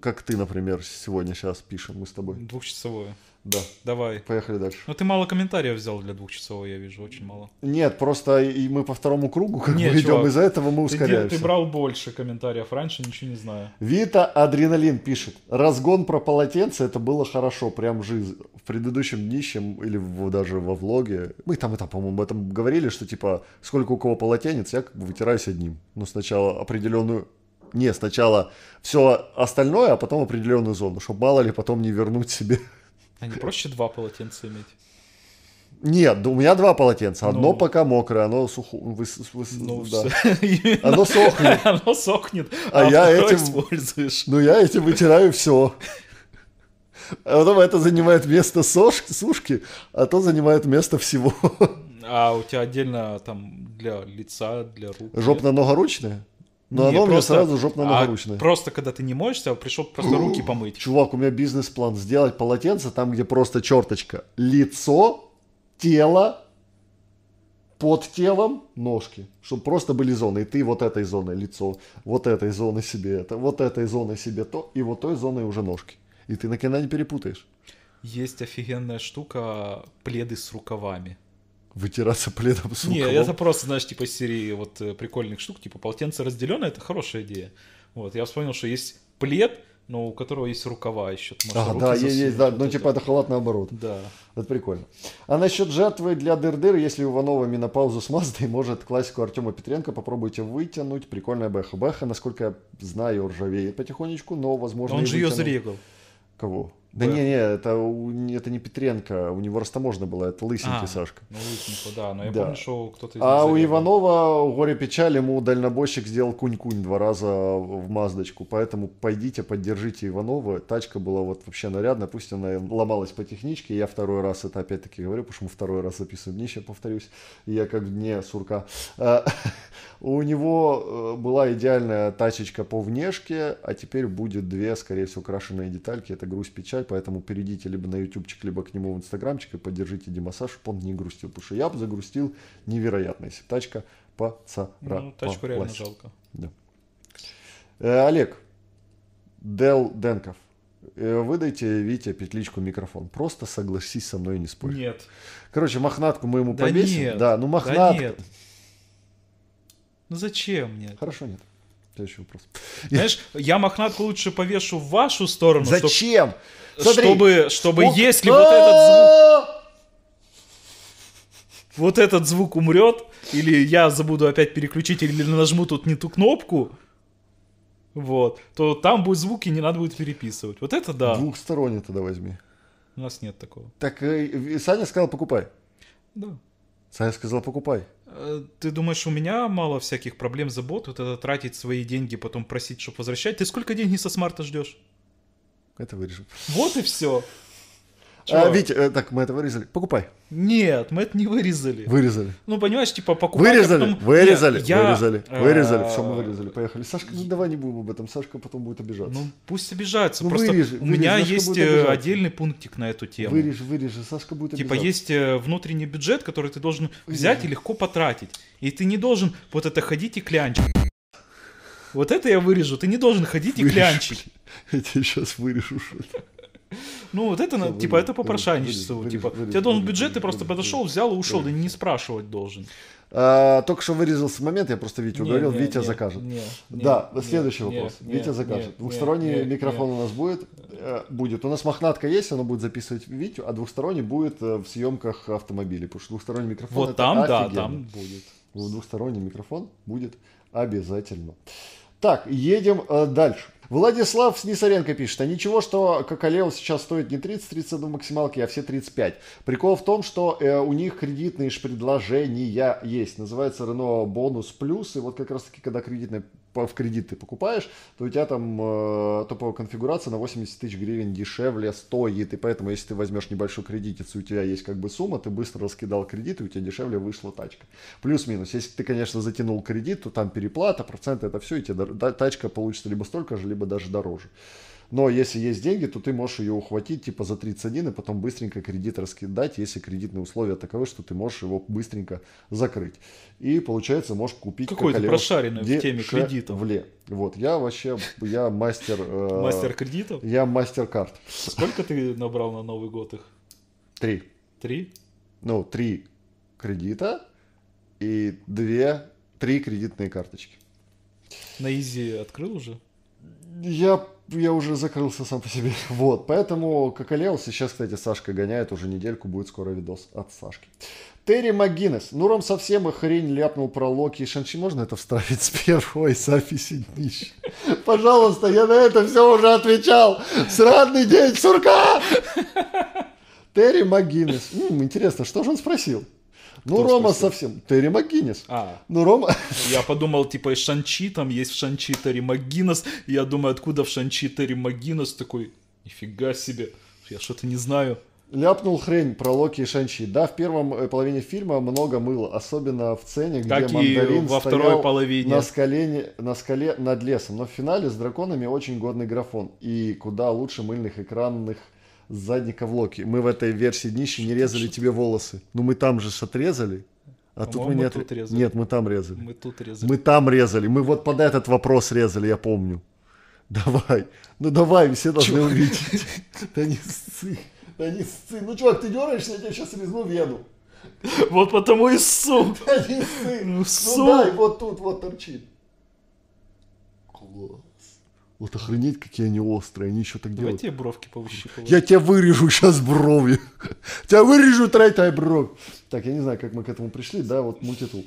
Как ты, например, сегодня сейчас пишем мы с тобой. Двухчасовое. Да. Давай. Поехали дальше. Но ну, ты мало комментариев взял для двухчасового, я вижу, очень мало. Нет, просто и мы по второму кругу, как Нет, бы идем, из-за этого мы ускоряемся. Ты, ты брал больше комментариев раньше, ничего не знаю. Вита Адреналин пишет. Разгон про полотенце, это было хорошо, прям жизнь. В предыдущем днищем или в, даже во влоге. Мы там и там, по-моему, об этом говорили, что типа сколько у кого полотенец, я как бы вытираюсь одним. но сначала определенную не, сначала все остальное, а потом определенную зону, чтобы мало ли потом не вернуть себе а не проще два полотенца иметь? Нет, у меня два полотенца. Ну. Одно ну, пока мокрое, оно сухо... Выс... Выс... Ну, да. Оно сохнет. Оно сохнет. А, а я этим... используешь. Ну, я этим вытираю все. А потом это занимает место сош... сушки, а то занимает место всего. А у тебя отдельно там для лица, для рук? Жопно-ногоручные? Но не, оно просто, мне сразу жопно нагручное. А просто когда ты не моешься, а пришел просто руки помыть. Чувак, у меня бизнес-план сделать полотенце там, где просто черточка. Лицо, тело, под телом ножки, чтобы просто были зоны. И ты вот этой зоной лицо, вот этой зоной себе это, вот этой зоной себе то, и вот той зоной уже ножки. И ты на кино не перепутаешь. Есть офигенная штука пледы с рукавами вытираться пледом с Не, это просто, знаешь, типа серии вот э, прикольных штук, типа полотенце разделенное, это хорошая идея. Вот, я вспомнил, что есть плед, но у которого есть рукава еще. А, да, есть, есть, да, вот ну типа, это. типа это халат наоборот. Да. Это прикольно. А насчет жатвы для дыр-дыр, если у Иванова менопаузу с Маздой, может классику Артема Петренко попробуйте вытянуть. Прикольная бэха-бэха, насколько я знаю, ржавеет потихонечку, но возможно... Но он же ее зарегал. Кого? Да не, не, это, это не Петренко, у него растаможно было, это Лысенький а, Сашка. Ну, Лысенький, да, но я да. помню, что кто-то из А у Иванова, горе печаль, ему дальнобойщик сделал кунь-кунь два раза в Маздочку, поэтому пойдите, поддержите Иванова, тачка была вот вообще нарядная, пусть она ломалась по техничке, я второй раз это опять-таки говорю, потому что мы второй раз записываем днище, повторюсь, я как в дне сурка. А, у него э, была идеальная тачечка по внешке, а теперь будет две, скорее всего, украшенные детальки. Это грусть-печаль, поэтому перейдите либо на ютубчик, либо к нему в инстаграмчик и поддержите Димасаж, чтобы он не грустил. Потому что я бы загрустил невероятно, если тачка поцарапалась. Ну, тачку реально жалко. Да. Э, Олег, Дел Денков, э, выдайте Вите петличку микрофон. Просто согласись со мной и не спорь. Нет. Короче, мохнатку мы ему да повесим. Нет. Да, ну мохнатку. Да нет. Ну зачем мне? Хорошо, нет. Следующий вопрос. Знаешь, я мохнатку лучше повешу в вашу сторону. Зачем? Чтоб, чтобы, чтобы если вот этот звук... Вот этот звук умрет, или я забуду опять переключить, или нажму тут не ту кнопку, вот, то там будет звуки, не надо будет переписывать. Вот это да. Двухсторонний тогда возьми. У нас нет такого. Так э, э, Саня сказал, покупай. Да. Саня сказал, покупай. Э, ты думаешь, у меня мало всяких проблем, забот, вот это тратить свои деньги, потом просить, чтобы возвращать? Ты сколько денег со смарта ждешь? Это вырежу. Вот и все. Чувак. А, Вить, э, так, мы это вырезали. Покупай. Нет, мы это не вырезали. Вырезали. Ну, понимаешь, типа, покупай. А вырезали, потом... вырезали, Нет, вырезали, а... вырезали. Все, мы вырезали. Поехали. Сашка, ну, давай не будем об этом. Сашка потом будет обижаться. Ну, пусть обижается. Ну, Просто вырежи, у вырежи, меня Сашка есть э, отдельный пунктик на эту тему. Вырежи, вырежи. Сашка будет типа, обижаться. Типа, есть э, внутренний бюджет, который ты должен взять и легко потратить. И ты не должен вот это ходить и клянчить. Вот это я вырежу. Ты не должен ходить и вырежу. клянчить. Я тебя сейчас вырежу. Что-то. Ну, вот это, Все, типа, это попрошайничество. Типа, тебе должен бюджет, ты просто подошел, взял и ушел, ты не спрашивать должен. А, только что вырезался момент, я просто Витю говорил, не, Витя не, закажет. Не, да, не, следующий не, вопрос. Не, Витя закажет. Не, двухсторонний не, микрофон не. у нас будет. Э, будет. У нас мохнатка есть, она будет записывать Витю, а двухсторонний будет э, в съемках автомобилей, потому что двухсторонний микрофон Вот там, офигенно. да, там будет. Двухсторонний микрофон будет обязательно. Так, едем э, дальше. Владислав Снисаренко пишет, а ничего, что Коколео сейчас стоит не 30-31 максималки, а все 35. Прикол в том, что э, у них кредитные же предложения есть. Называется Рено бонус плюс. И вот как раз таки, когда кредитное в кредит ты покупаешь, то у тебя там э, топовая конфигурация на 80 тысяч гривен дешевле стоит, и поэтому, если ты возьмешь небольшую кредитицу, у тебя есть как бы сумма, ты быстро раскидал кредит, и у тебя дешевле вышла тачка. Плюс-минус, если ты, конечно, затянул кредит, то там переплата, проценты, это все, и тебе тачка получится либо столько же, либо даже дороже. Но если есть деньги, то ты можешь ее ухватить типа за 31 и потом быстренько кредит раскидать, если кредитные условия таковы, что ты можешь его быстренько закрыть. И получается, можешь купить... Какой-то прошаренный в теме кредитов. Вле. Вот, я вообще, я мастер... Э, мастер кредитов? Я мастер карт. Сколько ты набрал на Новый год их? Три. Три? Ну, три кредита и две, три кредитные карточки. На Изи открыл уже? Я я уже закрылся сам по себе. Вот, поэтому Коколеус сейчас, кстати, Сашка гоняет уже недельку, будет скоро видос от Сашки. Терри Магинес. Ну, ром совсем и хрень ляпнул про Локи и Шанчи. Можно это вставить с первой записи днищ? Пожалуйста, я на это все уже отвечал. Сраный день сурка! Терри Магинес. интересно, что же он спросил? Ну, Кто Рома спросил? совсем. Терри Магинес. А. Ну, Рома... Я подумал, типа, из Шанчи, там есть в Шанчи Терри Магинес. Я думаю, откуда в Шанчи Терри Магинес? Такой, нифига себе, я что-то не знаю. Ляпнул хрень про Локи и Шанчи. Да, в первом э, половине фильма много мыла, особенно в сцене, где как мандарин и во стоял половине. На, скале, на скале над лесом. Но в финале с драконами очень годный графон. И куда лучше мыльных экранных сзади ковлоки. Мы в этой версии днища не резали тебе волосы. Ну мы там же отрезали. А тут мы не мы отре... резали. Нет, мы там резали. Мы тут резали. Мы там резали. Мы вот под этот вопрос резали, я помню. Давай. Ну давай, все должны чувак. увидеть. Да не ссы. Да не ссы. Ну, чувак, ты дергаешься, я тебя сейчас резну вену. Вот потому и ссу. Да не ссы. Ну, ссу. Ну, дай, вот тут вот торчит. Класс. Вот охренеть, какие они острые, они еще так Давай делают. Давай тебе бровки повыщипывают. Я тебя вырежу сейчас брови. Тебя вырежу, третья бровь. Так, я не знаю, как мы к этому пришли, да, вот мультитул.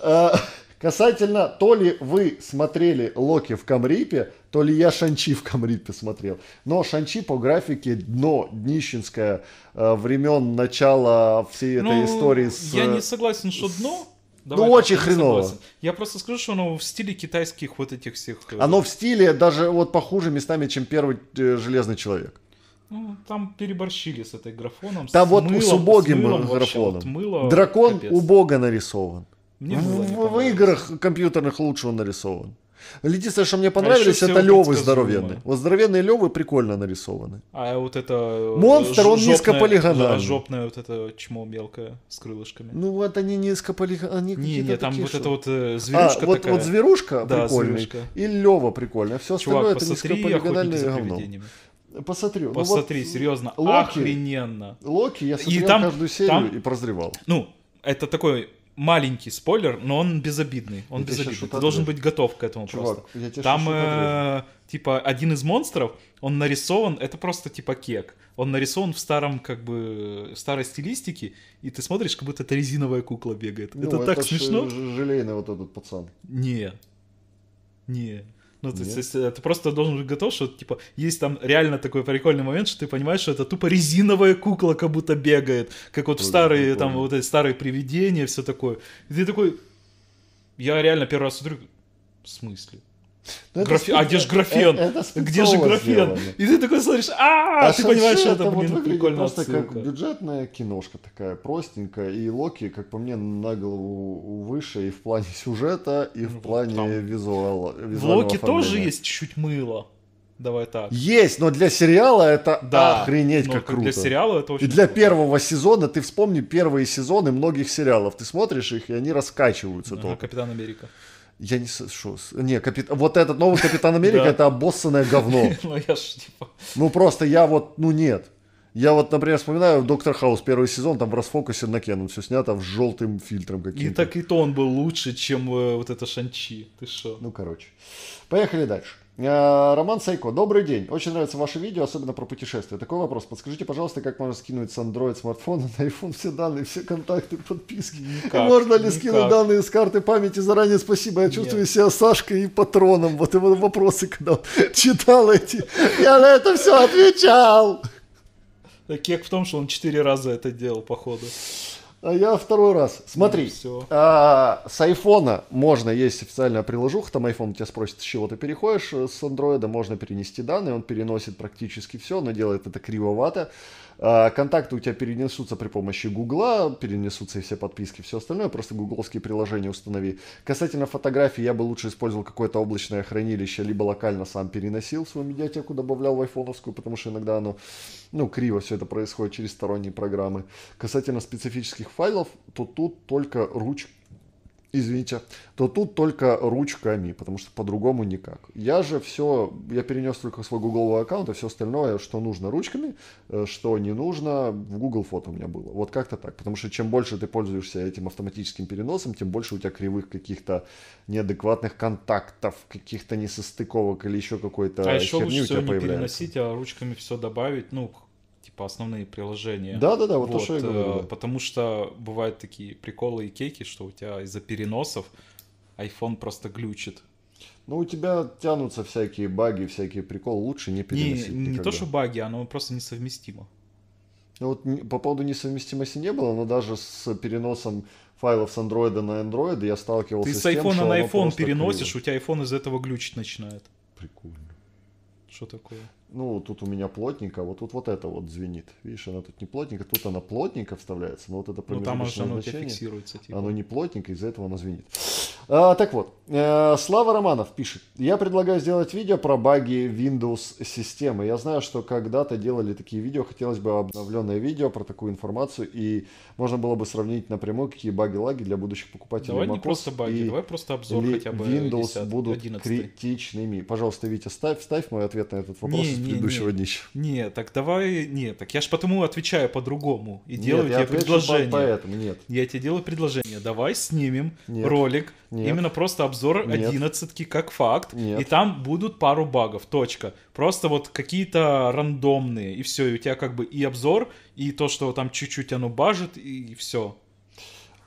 А, касательно, то ли вы смотрели Локи в Камрипе, то ли я Шанчи в Камрипе смотрел. Но Шанчи по графике дно, днищенское, э, времен начала всей этой ну, истории с... Я не согласен, что дно, ну, Давай, ну, очень хреново. Согласен. Я просто скажу, что оно в стиле китайских вот этих всех... Э, оно в стиле даже вот похуже местами, чем первый э, «Железный человек». Ну, там переборщили с этой графоном. Там с вот мылом, с убогим с мылом графоном. Вообще, вот мыло, Дракон капец. убого нарисован. Мне в, в играх компьютерных лучше он нарисован. Единственное, что, мне а понравились, а это левы здоровенные. Вот здоровенные левы прикольно нарисованы. А вот это... Э, Монстр, он низкополигональный. Жопное вот это чмо мелкое с крылышками. Ну вот они низкополигональные. Они не, не, там такие, вот что... это вот зверушка э, зверюшка а, вот, такая. вот зверушка да, прикольная и лева прикольная. Все остальное Чувак, это низкополигональное говно. Посмотри. Посмотри, ну, вот, серьезно, Локи, охрененно. Локи я смотрел каждую серию там, и прозревал. Ну, это такой маленький спойлер, но он безобидный. Он я безобидный. Ты ответ. должен быть готов к этому Чувак, просто. Я тебе Там э, типа один из монстров, он нарисован, это просто типа кек. Он нарисован в старом как бы старой стилистике, и ты смотришь, как будто это резиновая кукла бегает. Ну, это, это так смешно. Желейный вот этот пацан. Не, не. Ну, то есть, ты просто должен быть готов, что, типа, есть там реально такой прикольный момент, что ты понимаешь, что это тупо резиновая кукла как будто бегает, как вот в старые, там, вот эти старые привидения, все такое. И ты такой, я реально первый раз смотрю, в смысле? Но ну, а где же графен? Э, это, это где же графен? Сделано. И ты такой смотришь, а, а ты понимаешь, что это, это блин, вот прикольно. Просто отсылка. как бюджетная киношка такая простенькая, и Локи, как по мне, на голову выше и в плане сюжета, и в ну, плане Там... визуала. В Локи тоже есть чуть мыло. Давай так. Есть, но для сериала это да, охренеть как круто. Для сериала это очень. И для круто. первого сезона ты вспомни первые сезоны многих сериалов. Ты смотришь их и они раскачиваются. Ага, только. Капитан Америка. Я не слышу. Не, капит... вот этот новый Капитан Америка это обоссанное говно. Ну я ж типа... Ну просто я вот, ну нет. Я вот, например, вспоминаю Доктор Хаус первый сезон, там в расфокусе на Кеном все снято в желтым фильтром каким-то. И так и то он был лучше, чем э, вот это Шанчи. Ты что. Ну, короче. Поехали дальше. Э, Роман Сайко, добрый день. Очень нравится ваше видео, особенно про путешествия. Такой вопрос. Подскажите, пожалуйста, как можно скинуть с Android смартфона на iPhone все данные, все контакты, подписки? Никак, можно ли никак. скинуть данные с карты памяти заранее? Спасибо. Я Нет. чувствую себя Сашкой и патроном. Вот его вопросы, когда он читал эти. Я на это все отвечал. Кек в том, что он четыре раза это делал, походу. А я второй раз. Смотри, ну, все. А, с айфона можно, есть официальная приложуха, там iPhone тебя спросит, с чего ты переходишь, э, с андроида можно перенести данные, он переносит практически все, но делает это кривовато. А, контакты у тебя перенесутся при помощи Гугла, перенесутся и все подписки, все остальное. Просто гугловские приложения установи. Касательно фотографий, я бы лучше использовал какое-то облачное хранилище, либо локально сам переносил свою медиатеку, добавлял в айфоновскую, потому что иногда оно, ну, криво все это происходит через сторонние программы. Касательно специфических файлов, то тут только ручка извините, то тут только ручками, потому что по-другому никак. Я же все, я перенес только свой google аккаунт, а все остальное, что нужно ручками, э, что не нужно, в Google фото у меня было. Вот как-то так, потому что чем больше ты пользуешься этим автоматическим переносом, тем больше у тебя кривых каких-то неадекватных контактов, каких-то несостыковок или еще какой-то а еще херни лучше у тебя все появляется. не переносить, а ручками все добавить, ну, типа основные приложения. Да, да, да, вот, вот то, что я э, говорю. Да. Потому что бывают такие приколы и кейки, что у тебя из-за переносов iPhone просто глючит. Ну, у тебя тянутся всякие баги, всякие приколы, лучше не переносить Не, не то, что баги, оно просто несовместимо. Ну, вот по поводу несовместимости не было, но даже с переносом файлов с андроида на андроид я сталкивался Ты с, с тем, что на iPhone переносишь, криво. у тебя iPhone из этого глючить начинает. Прикольно. Что такое? ну, тут у меня плотненько, а вот тут вот это вот звенит. Видишь, она тут не плотненько, а тут она плотненько вставляется, но вот это промежуточное Ну там же оно значение, фиксируется. Типа. Оно не плотненько, из-за этого оно звенит. А, так вот, э, Слава Романов пишет. Я предлагаю сделать видео про баги Windows системы. Я знаю, что когда-то делали такие видео, хотелось бы обновленное видео про такую информацию, и можно было бы сравнить напрямую, какие баги-лаги для будущих покупателей Давай MacOS не просто баги, давай просто обзор хотя бы Windows 10, будут 11. критичными. Пожалуйста, Витя, ставь, ставь мой ответ на этот вопрос. Не, не, предыдущего не. днища. Не, так давай, нет, так я ж потому отвечаю по-другому и нет, делаю я тебе предложение. По поэтому нет. Я тебе делаю предложение. Давай снимем нет, ролик, нет, именно просто обзор одиннадцатки как факт, нет. и там будут пару багов, точка. Просто вот какие-то рандомные, и все, и у тебя как бы и обзор, и то, что там чуть-чуть оно бажит, и все.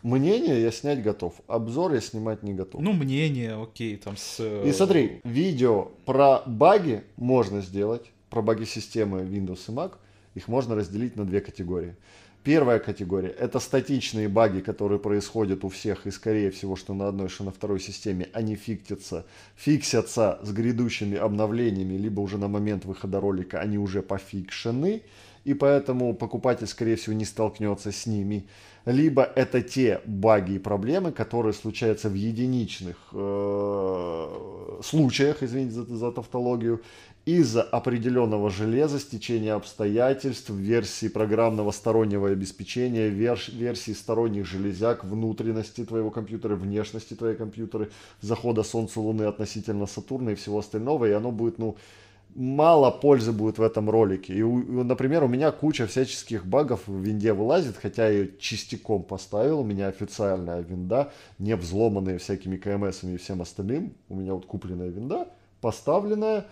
Мнение я снять готов, обзор я снимать не готов. Ну, мнение, окей, там с... И смотри, видео про баги можно сделать, про баги системы Windows и Mac, их можно разделить на две категории. Первая категория – это статичные баги, которые происходят у всех, и скорее всего, что на одной, что на второй системе, они фиктятся, фиксятся с грядущими обновлениями, либо уже на момент выхода ролика они уже пофикшены, и поэтому покупатель, скорее всего, не столкнется с ними либо это те баги и проблемы, которые случаются в единичных э, случаях, извините за, за тавтологию, из-за определенного железа, стечения обстоятельств, версии программного стороннего обеспечения, верш, версии сторонних железяк, внутренности твоего компьютера, внешности твоего компьютера, захода Солнца, Луны относительно Сатурна и всего остального, и оно будет, ну, мало пользы будет в этом ролике. И, например, у меня куча всяческих багов в винде вылазит, хотя я ее частиком поставил. У меня официальная винда, не взломанная всякими КМСами и всем остальным. У меня вот купленная винда, поставленная,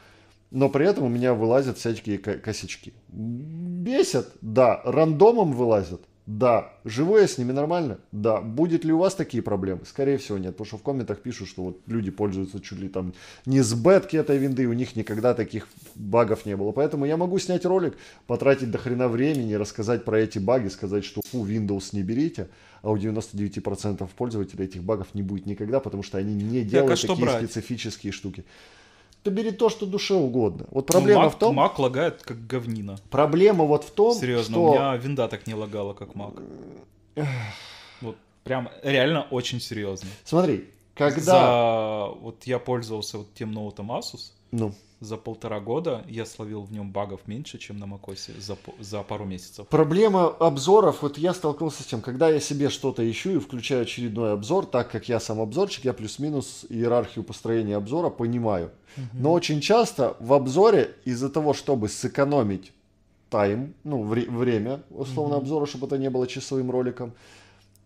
но при этом у меня вылазят всякие косячки. Бесят? Да. Рандомом вылазят? Да. Живу я с ними нормально? Да. Будет ли у вас такие проблемы? Скорее всего нет, потому что в комментах пишут, что вот люди пользуются чуть ли там не с бетки этой винды, у них никогда таких багов не было. Поэтому я могу снять ролик, потратить до хрена времени, рассказать про эти баги, сказать, что фу, Windows не берите, а у 99% пользователей этих багов не будет никогда, потому что они не делают так, а такие брать? специфические штуки ты бери то, что душе угодно. Вот ну, проблема ну, Mac, в том... Мак лагает как говнина. Проблема вот в том, Серьезно, что... у меня винда так не лагала, как Мак. вот прям реально очень серьезно. Смотри, когда... За... Вот я пользовался вот тем ноутом Asus. Ну за полтора года я словил в нем багов меньше, чем на Макосе за, за пару месяцев. Проблема обзоров, вот я столкнулся с тем, когда я себе что-то ищу и включаю очередной обзор, так как я сам обзорчик, я плюс-минус иерархию построения обзора понимаю. Угу. Но очень часто в обзоре из-за того, чтобы сэкономить тайм, ну, вре- время, условно, угу. обзора, чтобы это не было часовым роликом,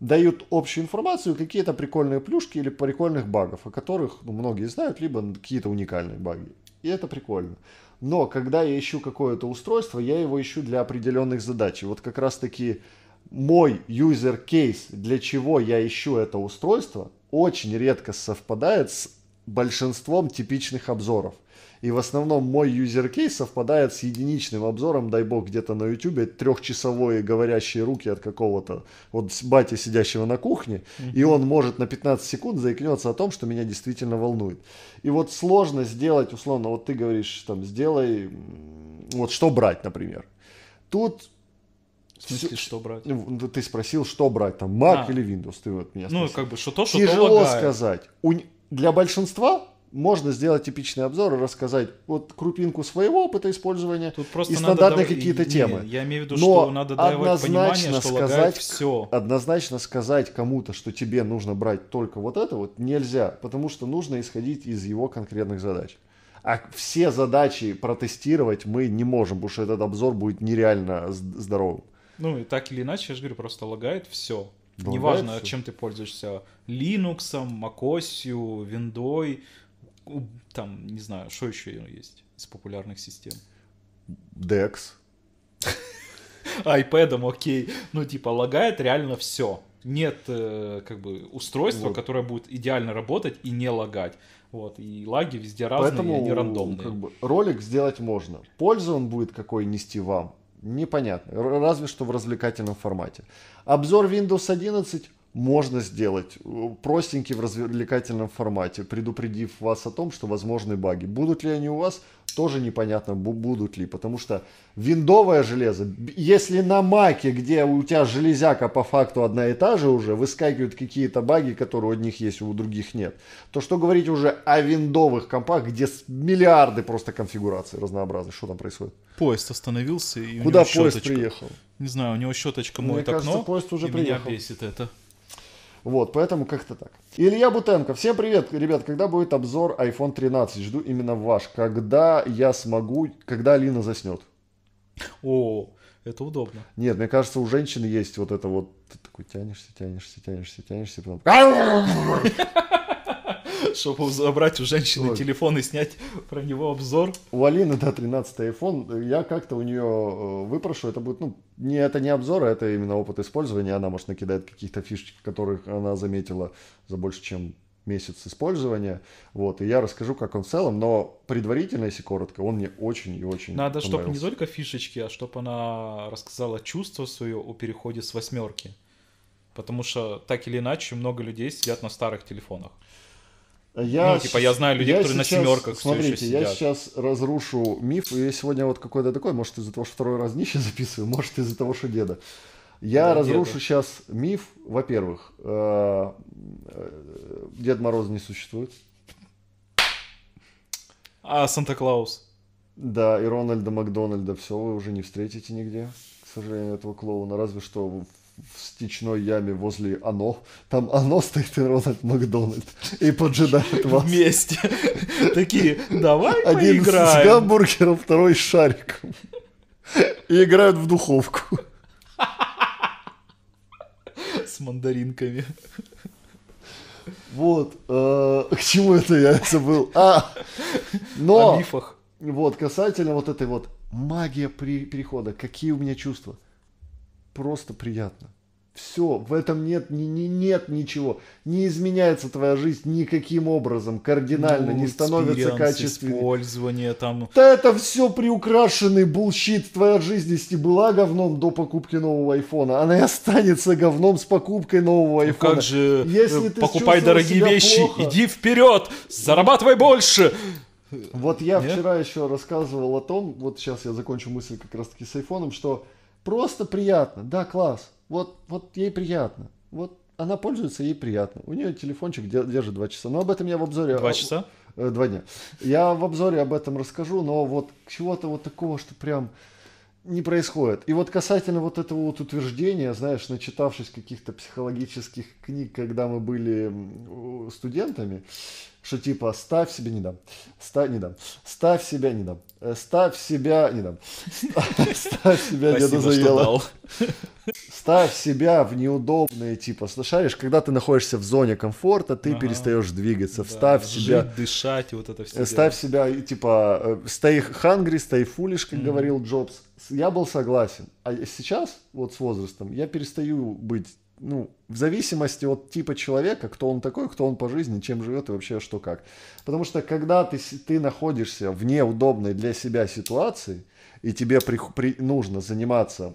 дают общую информацию, какие-то прикольные плюшки или прикольных багов, о которых ну, многие знают, либо какие-то уникальные баги. И это прикольно. Но когда я ищу какое-то устройство, я его ищу для определенных задач. И вот как раз-таки мой user case, для чего я ищу это устройство, очень редко совпадает с большинством типичных обзоров. И в основном мой юзеркейс совпадает с единичным обзором, дай бог, где-то на ютубе, трехчасовой говорящие руки от какого-то вот бати, сидящего на кухне, mm-hmm. и он может на 15 секунд заикнется о том, что меня действительно волнует. И вот сложно сделать, условно, вот ты говоришь, там, сделай, вот что брать, например. Тут в смысле, что брать? Ну, ты спросил, что брать, там, Mac а. или Windows, ты вот меня ну, спросил. Ну, как бы, что то, что Тяжело то лагает. сказать. У, для большинства можно сделать типичный обзор и рассказать вот крупинку своего опыта использования Тут просто и стандартные какие-то темы. я имею в виду, Но что надо давать понимание, что сказать, все. Однозначно сказать кому-то, что тебе нужно брать только вот это вот нельзя, потому что нужно исходить из его конкретных задач. А все задачи протестировать мы не можем, потому что этот обзор будет нереально здоровым. Ну и так или иначе, я же говорю, просто лагает все. Неважно, чем ты пользуешься, Linux, macOS, Windows, там, не знаю, что еще есть из популярных систем? DEX. iPad, окей. Ну, типа, лагает реально все. Нет, э, как бы, устройства, вот. которое будет идеально работать и не лагать. Вот, и лаги везде разные, Поэтому, и они рандомные. Как бы, ролик сделать можно. Пользу он будет какой нести вам, непонятно. Разве что в развлекательном формате. Обзор Windows 11 можно сделать э, простенький в развлекательном формате, предупредив вас о том, что возможны баги. Будут ли они у вас, тоже непонятно, будут ли, потому что виндовое железо, если на маке, где у тебя железяка по факту одна и та же уже, выскакивают какие-то баги, которые у одних есть, у других нет, то что говорить уже о виндовых компах, где миллиарды просто конфигураций разнообразных, что там происходит? Поезд остановился и Куда поезд щеточка. приехал? Не знаю, у него щеточка моет Мне кажется, окно, поезд уже приехал. меня бесит это. Вот, поэтому как-то так. Илья Бутенко. Всем привет, ребят. Когда будет обзор iPhone 13? Жду именно ваш. Когда я смогу, когда Алина заснет? О, это удобно. Нет, мне кажется, у женщины есть вот это вот... Ты такой тянешься, тянешься, тянешься, тянешься, потом... чтобы забрать у женщины телефон и снять про него обзор. У Алины, да, 13 iPhone. Я как-то у нее э, выпрошу, это будет, ну, не, это не обзор, а это именно опыт использования. Она, может, накидает каких-то фишечек, которых она заметила за больше, чем месяц использования. Вот, и я расскажу, как он в целом, но предварительно, если коротко, он мне очень и очень Надо, чтобы не только фишечки, а чтобы она рассказала чувство свое о переходе с восьмерки. Потому что так или иначе много людей сидят на старых телефонах. Я ну, типа, я знаю людей, я которые сейчас, на семерках смотрите, все еще сидят. я сейчас разрушу миф, и сегодня вот какой-то такой, может, из-за того, что второй раз днище записываю, может, из-за того, что деда. Я да, разрушу деда. сейчас миф, во-первых, э, э, Дед Мороз не существует. А Санта-Клаус? Да, и Рональда Макдональда, все, вы уже не встретите нигде, к сожалению, этого клоуна, разве что в в стечной яме возле Оно. Там Оно стоит и Рональд Макдональд. И поджидает вас. Вместе. Такие, давай Один поиграем. с гамбургером, второй с шариком. И играют в духовку. С мандаринками. Вот. Э, к чему это я забыл? А, но... О мифах. Вот, касательно вот этой вот магия при перехода. Какие у меня чувства? просто приятно. Все, в этом нет, ни, ни, нет ничего. Не изменяется твоя жизнь никаким образом, кардинально, ну, не становится качественнее. использование там... Да это все приукрашенный булщит. Твоя жизнь, если была говном до покупки нового айфона, она и останется говном с покупкой нового ну, айфона. Ну, как же, если э, ты покупай дорогие вещи, плохо, иди вперед, зарабатывай больше. Вот я Нет? вчера еще рассказывал о том, вот сейчас я закончу мысль как раз таки с айфоном, что Просто приятно. Да, класс. Вот, вот ей приятно. Вот она пользуется, ей приятно. У нее телефончик держит два часа. Но об этом я в обзоре... два часа? Э, два дня. Я в обзоре об этом расскажу, но вот чего-то вот такого, что прям не происходит. И вот касательно вот этого вот утверждения, знаешь, начитавшись каких-то психологических книг, когда мы были студентами, что типа ставь себя не дам, ставь не дам, ставь себя не дам, «э, ставь себя не дам, ставь себя деда заела. Ставь себя в неудобные, типа, слышаешь, когда ты находишься в зоне комфорта, ты ага. перестаешь двигаться, вставь да, себя... Жить, дышать, вот это все. Э, ставь дело. себя, типа, э, stay hungry, stay foolish, как mm. говорил Джобс. Я был согласен. А сейчас, вот с возрастом, я перестаю быть ну, в зависимости от типа человека, кто он такой, кто он по жизни, чем живет и вообще что как. Потому что когда ты, ты находишься в неудобной для себя ситуации, и тебе при, при, нужно заниматься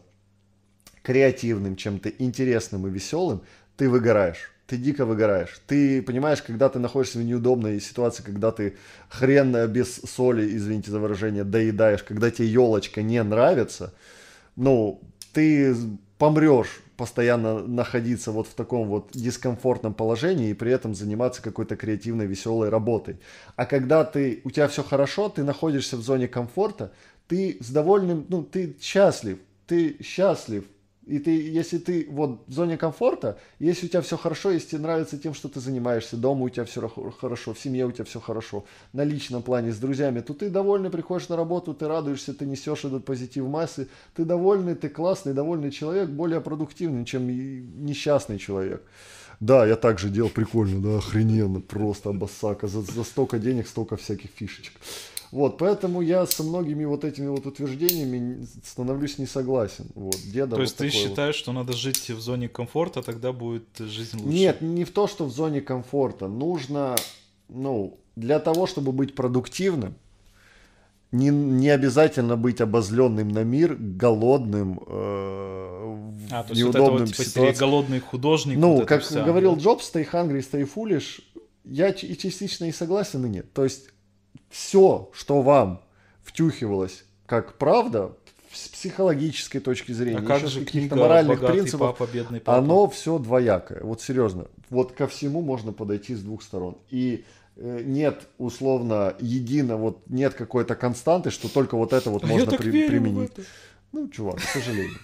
креативным, чем-то интересным и веселым, ты выгораешь. Ты дико выгораешь. Ты понимаешь, когда ты находишься в неудобной ситуации, когда ты хрен э, без соли, извините за выражение, доедаешь, когда тебе елочка не нравится, ну, ты помрешь постоянно находиться вот в таком вот дискомфортном положении и при этом заниматься какой-то креативной, веселой работой. А когда ты, у тебя все хорошо, ты находишься в зоне комфорта, ты с довольным, ну, ты счастлив, ты счастлив, и ты, если ты вот в зоне комфорта, если у тебя все хорошо, если тебе нравится тем, что ты занимаешься, дома у тебя все хорошо, в семье у тебя все хорошо, на личном плане, с друзьями, то ты довольный, приходишь на работу, ты радуешься, ты несешь этот позитив массы, ты довольный, ты классный, довольный человек, более продуктивный, чем несчастный человек. Да, я также делал прикольно, да, охрененно, просто обоссака, за, за столько денег, столько всяких фишечек. Вот, поэтому я со многими вот этими вот утверждениями становлюсь не согласен. Вот, деда То есть ты считаешь, вот. что надо жить в зоне комфорта, тогда будет жизнь лучше? Нет, не в то, что в зоне комфорта. Нужно, ну, для того, чтобы быть продуктивным, не, не обязательно быть обозленным на мир, голодным, э, а, то неудобным есть вот, типа, ситуации. голодный художник. Ну, вот как вся, говорил да. Джобс, stay hungry, stay foolish. Я и частично и согласен, и нет. То есть все, что вам втюхивалось как правда, с психологической точки зрения, а как же каких-то моральных принципов, папа, бедный папа. оно все двоякое. Вот серьезно, вот ко всему можно подойти с двух сторон. И э, нет условно едино, вот нет какой-то константы, что только вот это вот а можно при- применить. Ну, чувак, к сожалению.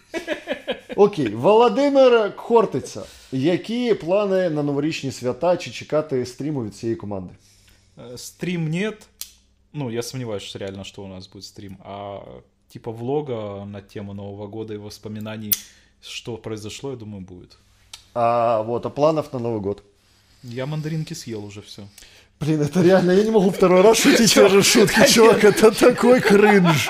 Окей, Володимир Хортиця. Які плани на новорічні свята чи чекати стріму від цієї команди? Э, Стрім нет, ну, я сомневаюсь, что реально, что у нас будет стрим, а типа влога на тему Нового года и воспоминаний, что произошло, я думаю, будет. А вот, а планов на Новый год? Я мандаринки съел уже все. Блин, это реально, я не могу второй раз шутить те же шутки, чувак, это такой кринж.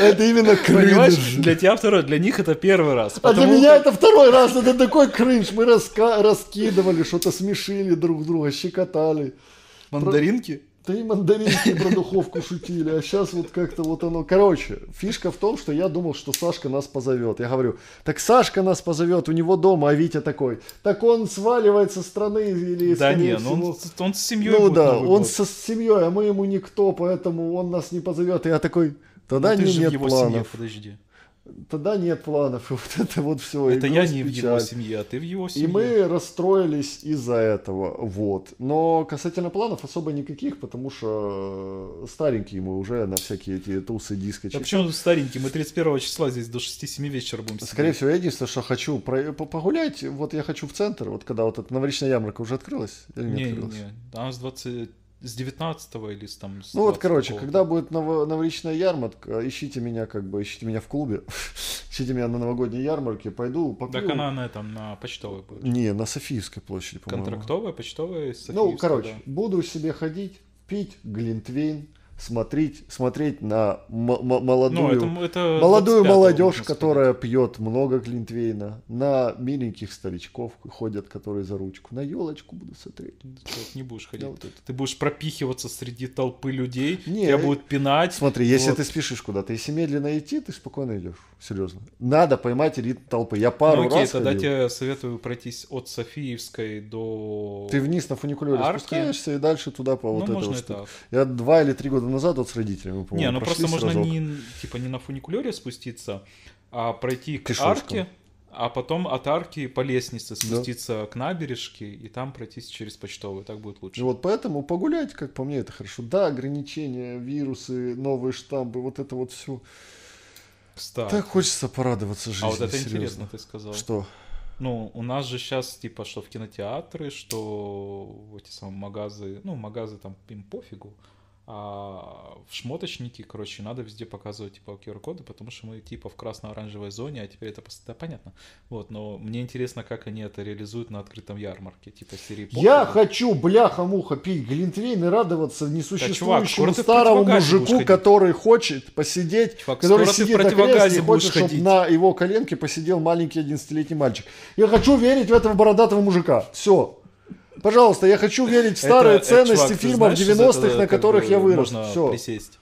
Это именно кринж. для тебя второй, для них это первый раз. А для меня это второй раз, это такой кринж. Мы раскидывали, что-то смешили друг друга, щекотали. Мандаринки? Ты мандаринки про духовку шутили, а сейчас вот как-то вот оно. Короче, фишка в том, что я думал, что Сашка нас позовет. Я говорю, так Сашка нас позовет, у него дома, а Витя такой, так он сваливает со страны или Да не, ну он, он с семьей. Ну да, он год. со, с семьей, а мы ему никто, поэтому он нас не позовет. И я такой, тогда ну, не, нет планов. Семье, подожди. Тогда нет планов, и вот это вот все. Это я не печаль. в его семье, а ты в его семье. И мы расстроились из-за этого, вот. Но касательно планов особо никаких, потому что э, старенькие мы уже на всякие эти тусы, дискочки. А почему старенькие? Мы 31 числа здесь до 6-7 вечера будем сидеть. Скорее всего, я единственное, что хочу э, погулять, вот я хочу в центр, вот когда вот эта новоречная ярмарка уже открылась или не, не открылась? Не, не, она с 20 с 19 или с там... С ну вот, короче, когда будет нов... новоречная ярмарка, ищите меня, как бы, ищите меня в клубе, ищите меня на новогодней ярмарке, пойду попью. Так она на этом, на почтовой будет. Не, на Софийской площади, по-моему. Контрактовая, почтовая, ну, Софийская, Ну, короче, да. буду себе ходить, пить глинтвейн, смотреть, смотреть на молодую, ну, это, это молодую молодежь, которая пьет много глинтвейна, на миленьких старичков ходят, которые за ручку, на елочку буду смотреть. Ты не будешь ходить. Ты будешь пропихиваться среди толпы людей, не, тебя будут пинать. Смотри, вот. если ты спешишь куда-то, если медленно идти, ты спокойно идешь, серьезно. Надо поймать ритм толпы. Я пару ну, окей, раз тогда ходил. тебе советую пройтись от Софиевской до Ты вниз на фуникулере Арки. спускаешься и дальше туда по ну, вот этому. Вот это. Я два или три года года назад вот с родителями, по-моему, Не, ну просто можно не, типа, не на фуникулере спуститься, а пройти к Пешочком. арке, а потом от арки по лестнице спуститься да. к набережке и там пройтись через почтовую. Так будет лучше. Вот поэтому погулять, как по мне, это хорошо. Да, ограничения, вирусы, новые штамбы, вот это вот все. Кстати. Так хочется порадоваться жизни. А вот это серьезно. интересно, ты сказал. Что? Ну, у нас же сейчас, типа, что в кинотеатры, что в эти самые магазы, ну, магазы там им пофигу, а в шмоточнике, короче, надо везде показывать, типа, QR-коды, потому что мы, типа, в красно-оранжевой зоне, а теперь это просто... Да, понятно. Вот, но мне интересно, как они это реализуют на открытом ярмарке, типа, серии... Я хочу, бляха-муха, пить глинтвейн и радоваться несуществующему да, чувак, старому мужику, который хочет посидеть, чувак, который сидит на кресле и хочет, чтобы на его коленке посидел маленький 11-летний мальчик. Я хочу верить в этого бородатого мужика. Все. Пожалуйста, я хочу верить в старые это, ценности чувак, фильмов 90-х, на которых я вырос. Все. Присесть.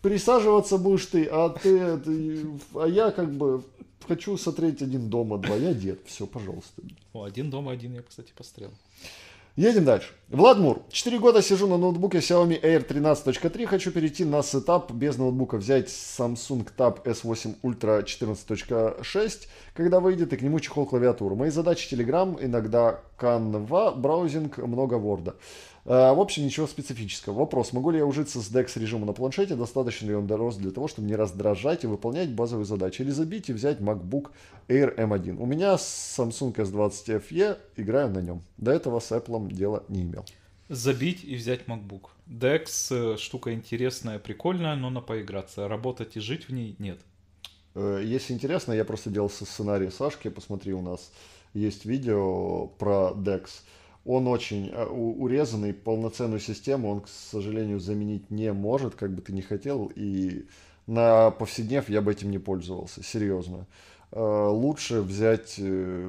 Присаживаться будешь ты, а ты, ты, а я как бы хочу смотреть один дома, два. Я дед, все, пожалуйста. О, один дома, один я, кстати, пострел. Едем дальше. Владмур. 4 года сижу на ноутбуке Xiaomi Air 13.3. Хочу перейти на сетап без ноутбука. Взять Samsung Tab S8 Ultra 14.6, когда выйдет, и к нему чехол клавиатуру. Мои задачи Telegram, иногда Canva, браузинг, много Word. Э, в общем, ничего специфического. Вопрос, могу ли я ужиться с DEX режимом на планшете, достаточно ли он дорос для того, чтобы не раздражать и выполнять базовые задачи, или забить и взять MacBook Air M1. У меня Samsung S20 FE, играю на нем. До этого с Apple дела не имел. Забить и взять MacBook. DEX э, штука интересная, прикольная, но на поиграться. Работать и жить в ней нет. Э, если интересно, я просто делал сценарий Сашки, посмотри, у нас есть видео про DEX он очень э, урезанный, полноценную систему он, к сожалению, заменить не может, как бы ты ни хотел, и на повседнев я бы этим не пользовался, серьезно. Э, лучше взять э,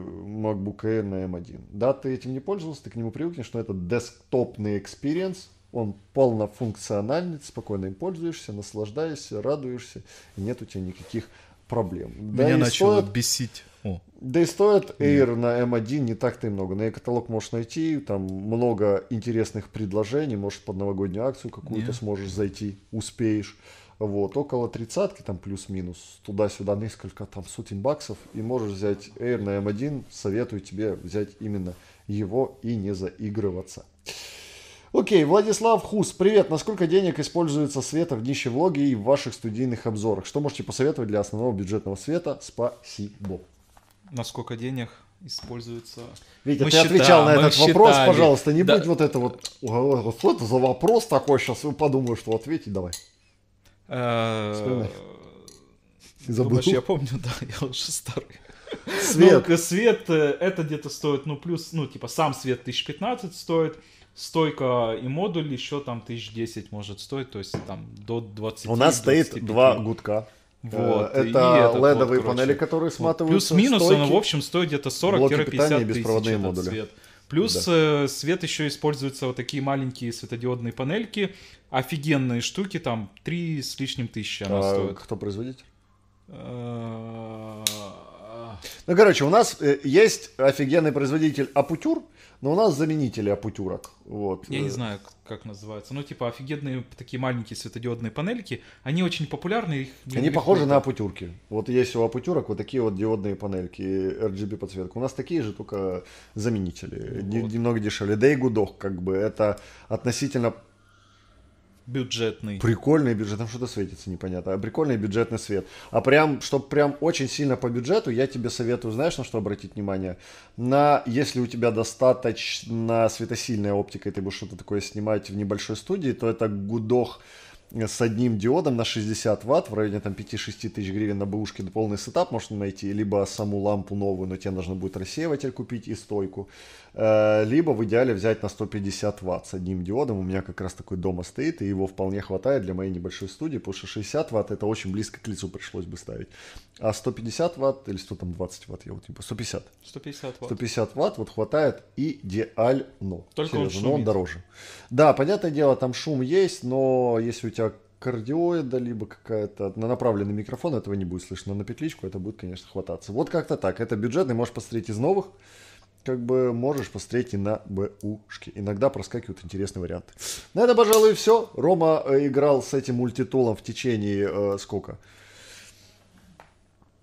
MacBook Air на M1. Эм да, ты этим не пользовался, ты к нему привыкнешь, но это десктопный экспириенс, он полнофункциональный, ты спокойно им пользуешься, наслаждаешься, радуешься, и нет у тебя никаких проблем. Меня да, начало стоит... бесить о. Да и стоит Air mm. на M1 эм не так-то и много. На e-каталог можешь найти, там много интересных предложений, может под новогоднюю акцию какую-то yeah. сможешь зайти, успеешь. Вот, около тридцатки, там плюс-минус, туда-сюда несколько там сотен баксов, и можешь взять Air на M1, эм советую тебе взять именно его и не заигрываться. Окей, Владислав Хус, привет. Насколько денег используется света в днище влоге и в ваших студийных обзорах? Что можете посоветовать для основного бюджетного света? Спасибо на сколько денег используется. Витя, мы ты считаем, отвечал на этот считали. вопрос, пожалуйста, не да. будь вот это вот, вот это за вопрос такой, сейчас подумаю, что ответить, давай. Э, Забыл? Думаешь, я помню, да, я уже старый. Свет. Ну, свет, э, это где-то стоит, ну, плюс, ну, типа, сам свет 1015 стоит, стойка и модуль еще там 1010 может стоить, то есть там до 20. У нас стоит два гудка. Э, вот. Это ледовые вот, панели, которые сматываются. Плюс-минус он, в общем, стоит где-то 40-50 тысяч беспроводные модули. Цвет. Плюс да. Э, свет еще используются вот такие маленькие светодиодные панельки. Офигенные штуки, там 3 с лишним тысячи она а, стоит. Кто производитель? Э, ну, короче, у нас есть офигенный производитель Апутюр, но у нас заменители апутюрок. Вот. Я не знаю, как называется. Ну, типа, офигенные такие маленькие светодиодные панельки. Они очень популярны. Их они похожи на апутюрки. Вот есть у апутюрок вот такие вот диодные панельки, RGB подсветка. У нас такие же, только заменители. Вот. Немного дешевле. Да и гудок, как бы. Это относительно бюджетный. Прикольный бюджет, там что-то светится непонятно. А прикольный бюджетный свет. А прям, чтобы прям очень сильно по бюджету, я тебе советую, знаешь, на что обратить внимание? На, если у тебя достаточно светосильная оптика, и ты будешь что-то такое снимать в небольшой студии, то это гудох э, с одним диодом на 60 ватт в районе там 5-6 тысяч гривен на бэушке полный сетап можно найти, либо саму лампу новую, но тебе нужно будет рассеиватель купить и стойку. Э, либо в идеале взять на 150 ватт с одним диодом. У меня как раз такой дома стоит, и его вполне хватает для моей небольшой студии, потому что 60 ватт это очень близко к лицу пришлось бы ставить. А 150 ватт или 100 там 20 ватт, я вот типа 150. 150 ватт. 150 ватт вот хватает идеально. Только Серьезно, он но он дороже. Да, понятное дело, там шум есть, но если у тебя кардиоида, либо какая-то на направленный микрофон, этого не будет слышно. На петличку это будет, конечно, хвататься. Вот как-то так. Это бюджетный, можешь посмотреть из новых как бы можешь посмотреть и на бэушке. Иногда проскакивают интересные варианты. На этом, пожалуй, все. Рома э, играл с этим мультитулом в течение э, сколько?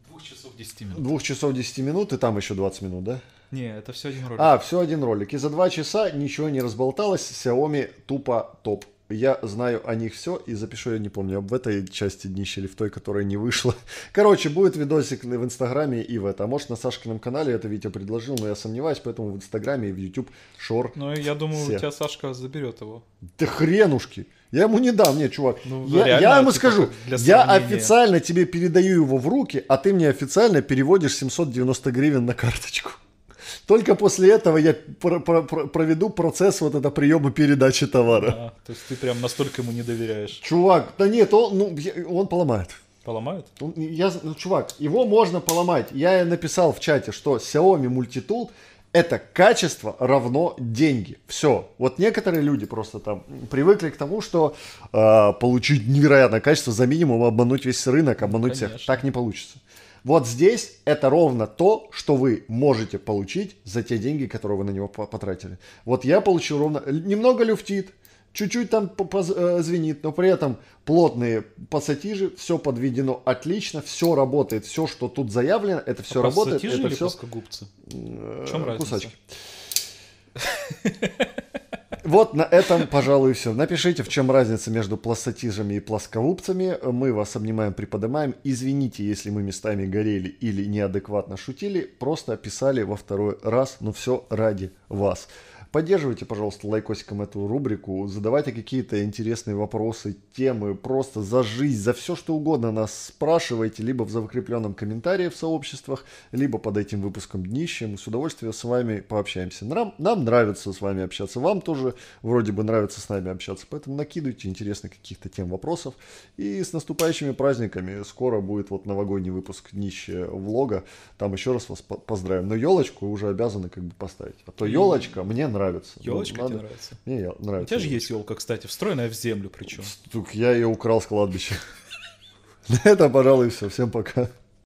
Двух часов 10 минут. Двух часов 10 минут, и там еще 20 минут, да? Не, это все один ролик. А, все один ролик. И за два часа ничего не разболталось. Xiaomi тупо топ. Я знаю о них все и запишу, я не помню, в этой части днища или в той, которая не вышла. Короче, будет видосик в Инстаграме и в этом. А может, на Сашкином канале это видео предложил, но я сомневаюсь, поэтому в Инстаграме и в YouTube шор. Ну, я думаю, все. у тебя Сашка заберет его. Да хренушки! Я ему не дам, мне чувак. Ну, я, реально, я ему типа, скажу, я официально тебе передаю его в руки, а ты мне официально переводишь 790 гривен на карточку. Только после этого я про про про проведу процесс вот это приема передачи товара. А, то есть ты прям настолько ему не доверяешь. Чувак, да нет, он, ну, он поломает. Поломает? Он, я, ну, чувак, его можно поломать. Я написал в чате, что Xiaomi Multitool это качество равно деньги. Все. Вот некоторые люди просто там привыкли к тому, что э, получить невероятное качество за минимум, обмануть весь рынок, обмануть Конечно. всех. Так не получится. Вот здесь это ровно то, что вы можете получить за те деньги, которые вы на него потратили. Вот я получил ровно... Немного люфтит, чуть-чуть там э, звенит, но при этом плотные пассатижи, все подведено отлично, все работает, все, что тут заявлено, это все а работает. Пассатижи это или все... плоскогубцы? Э, В чем разница? Кусачки. Вот на этом, пожалуй, все. Напишите, в чем разница между пластатижами и плоскоупцами. Мы вас обнимаем, приподнимаем. Извините, если мы местами горели или неадекватно шутили. Просто описали во второй раз, но ну, все ради вас. Поддерживайте, пожалуйста, лайкосиком эту рубрику, задавайте какие-то интересные вопросы, темы, просто за жизнь, за все что угодно нас спрашивайте, либо в закрепленном комментарии в сообществах, либо под этим выпуском днище. Мы с удовольствием с вами пообщаемся. Нам, нам нравится с вами общаться, вам тоже вроде бы нравится с нами общаться, поэтому накидывайте интересных каких-то тем вопросов. И с наступающими праздниками скоро будет вот новогодний выпуск днище влога, там еще раз вас поздравим. Но елочку уже обязаны как бы поставить, а то елочка мне нравится нравится. Елочка ну, тебе нравится? Мне нравится. У тебя же есть елка, кстати, встроенная в землю причем. Стук, я ее украл с кладбища. На этом, пожалуй, все. Всем пока.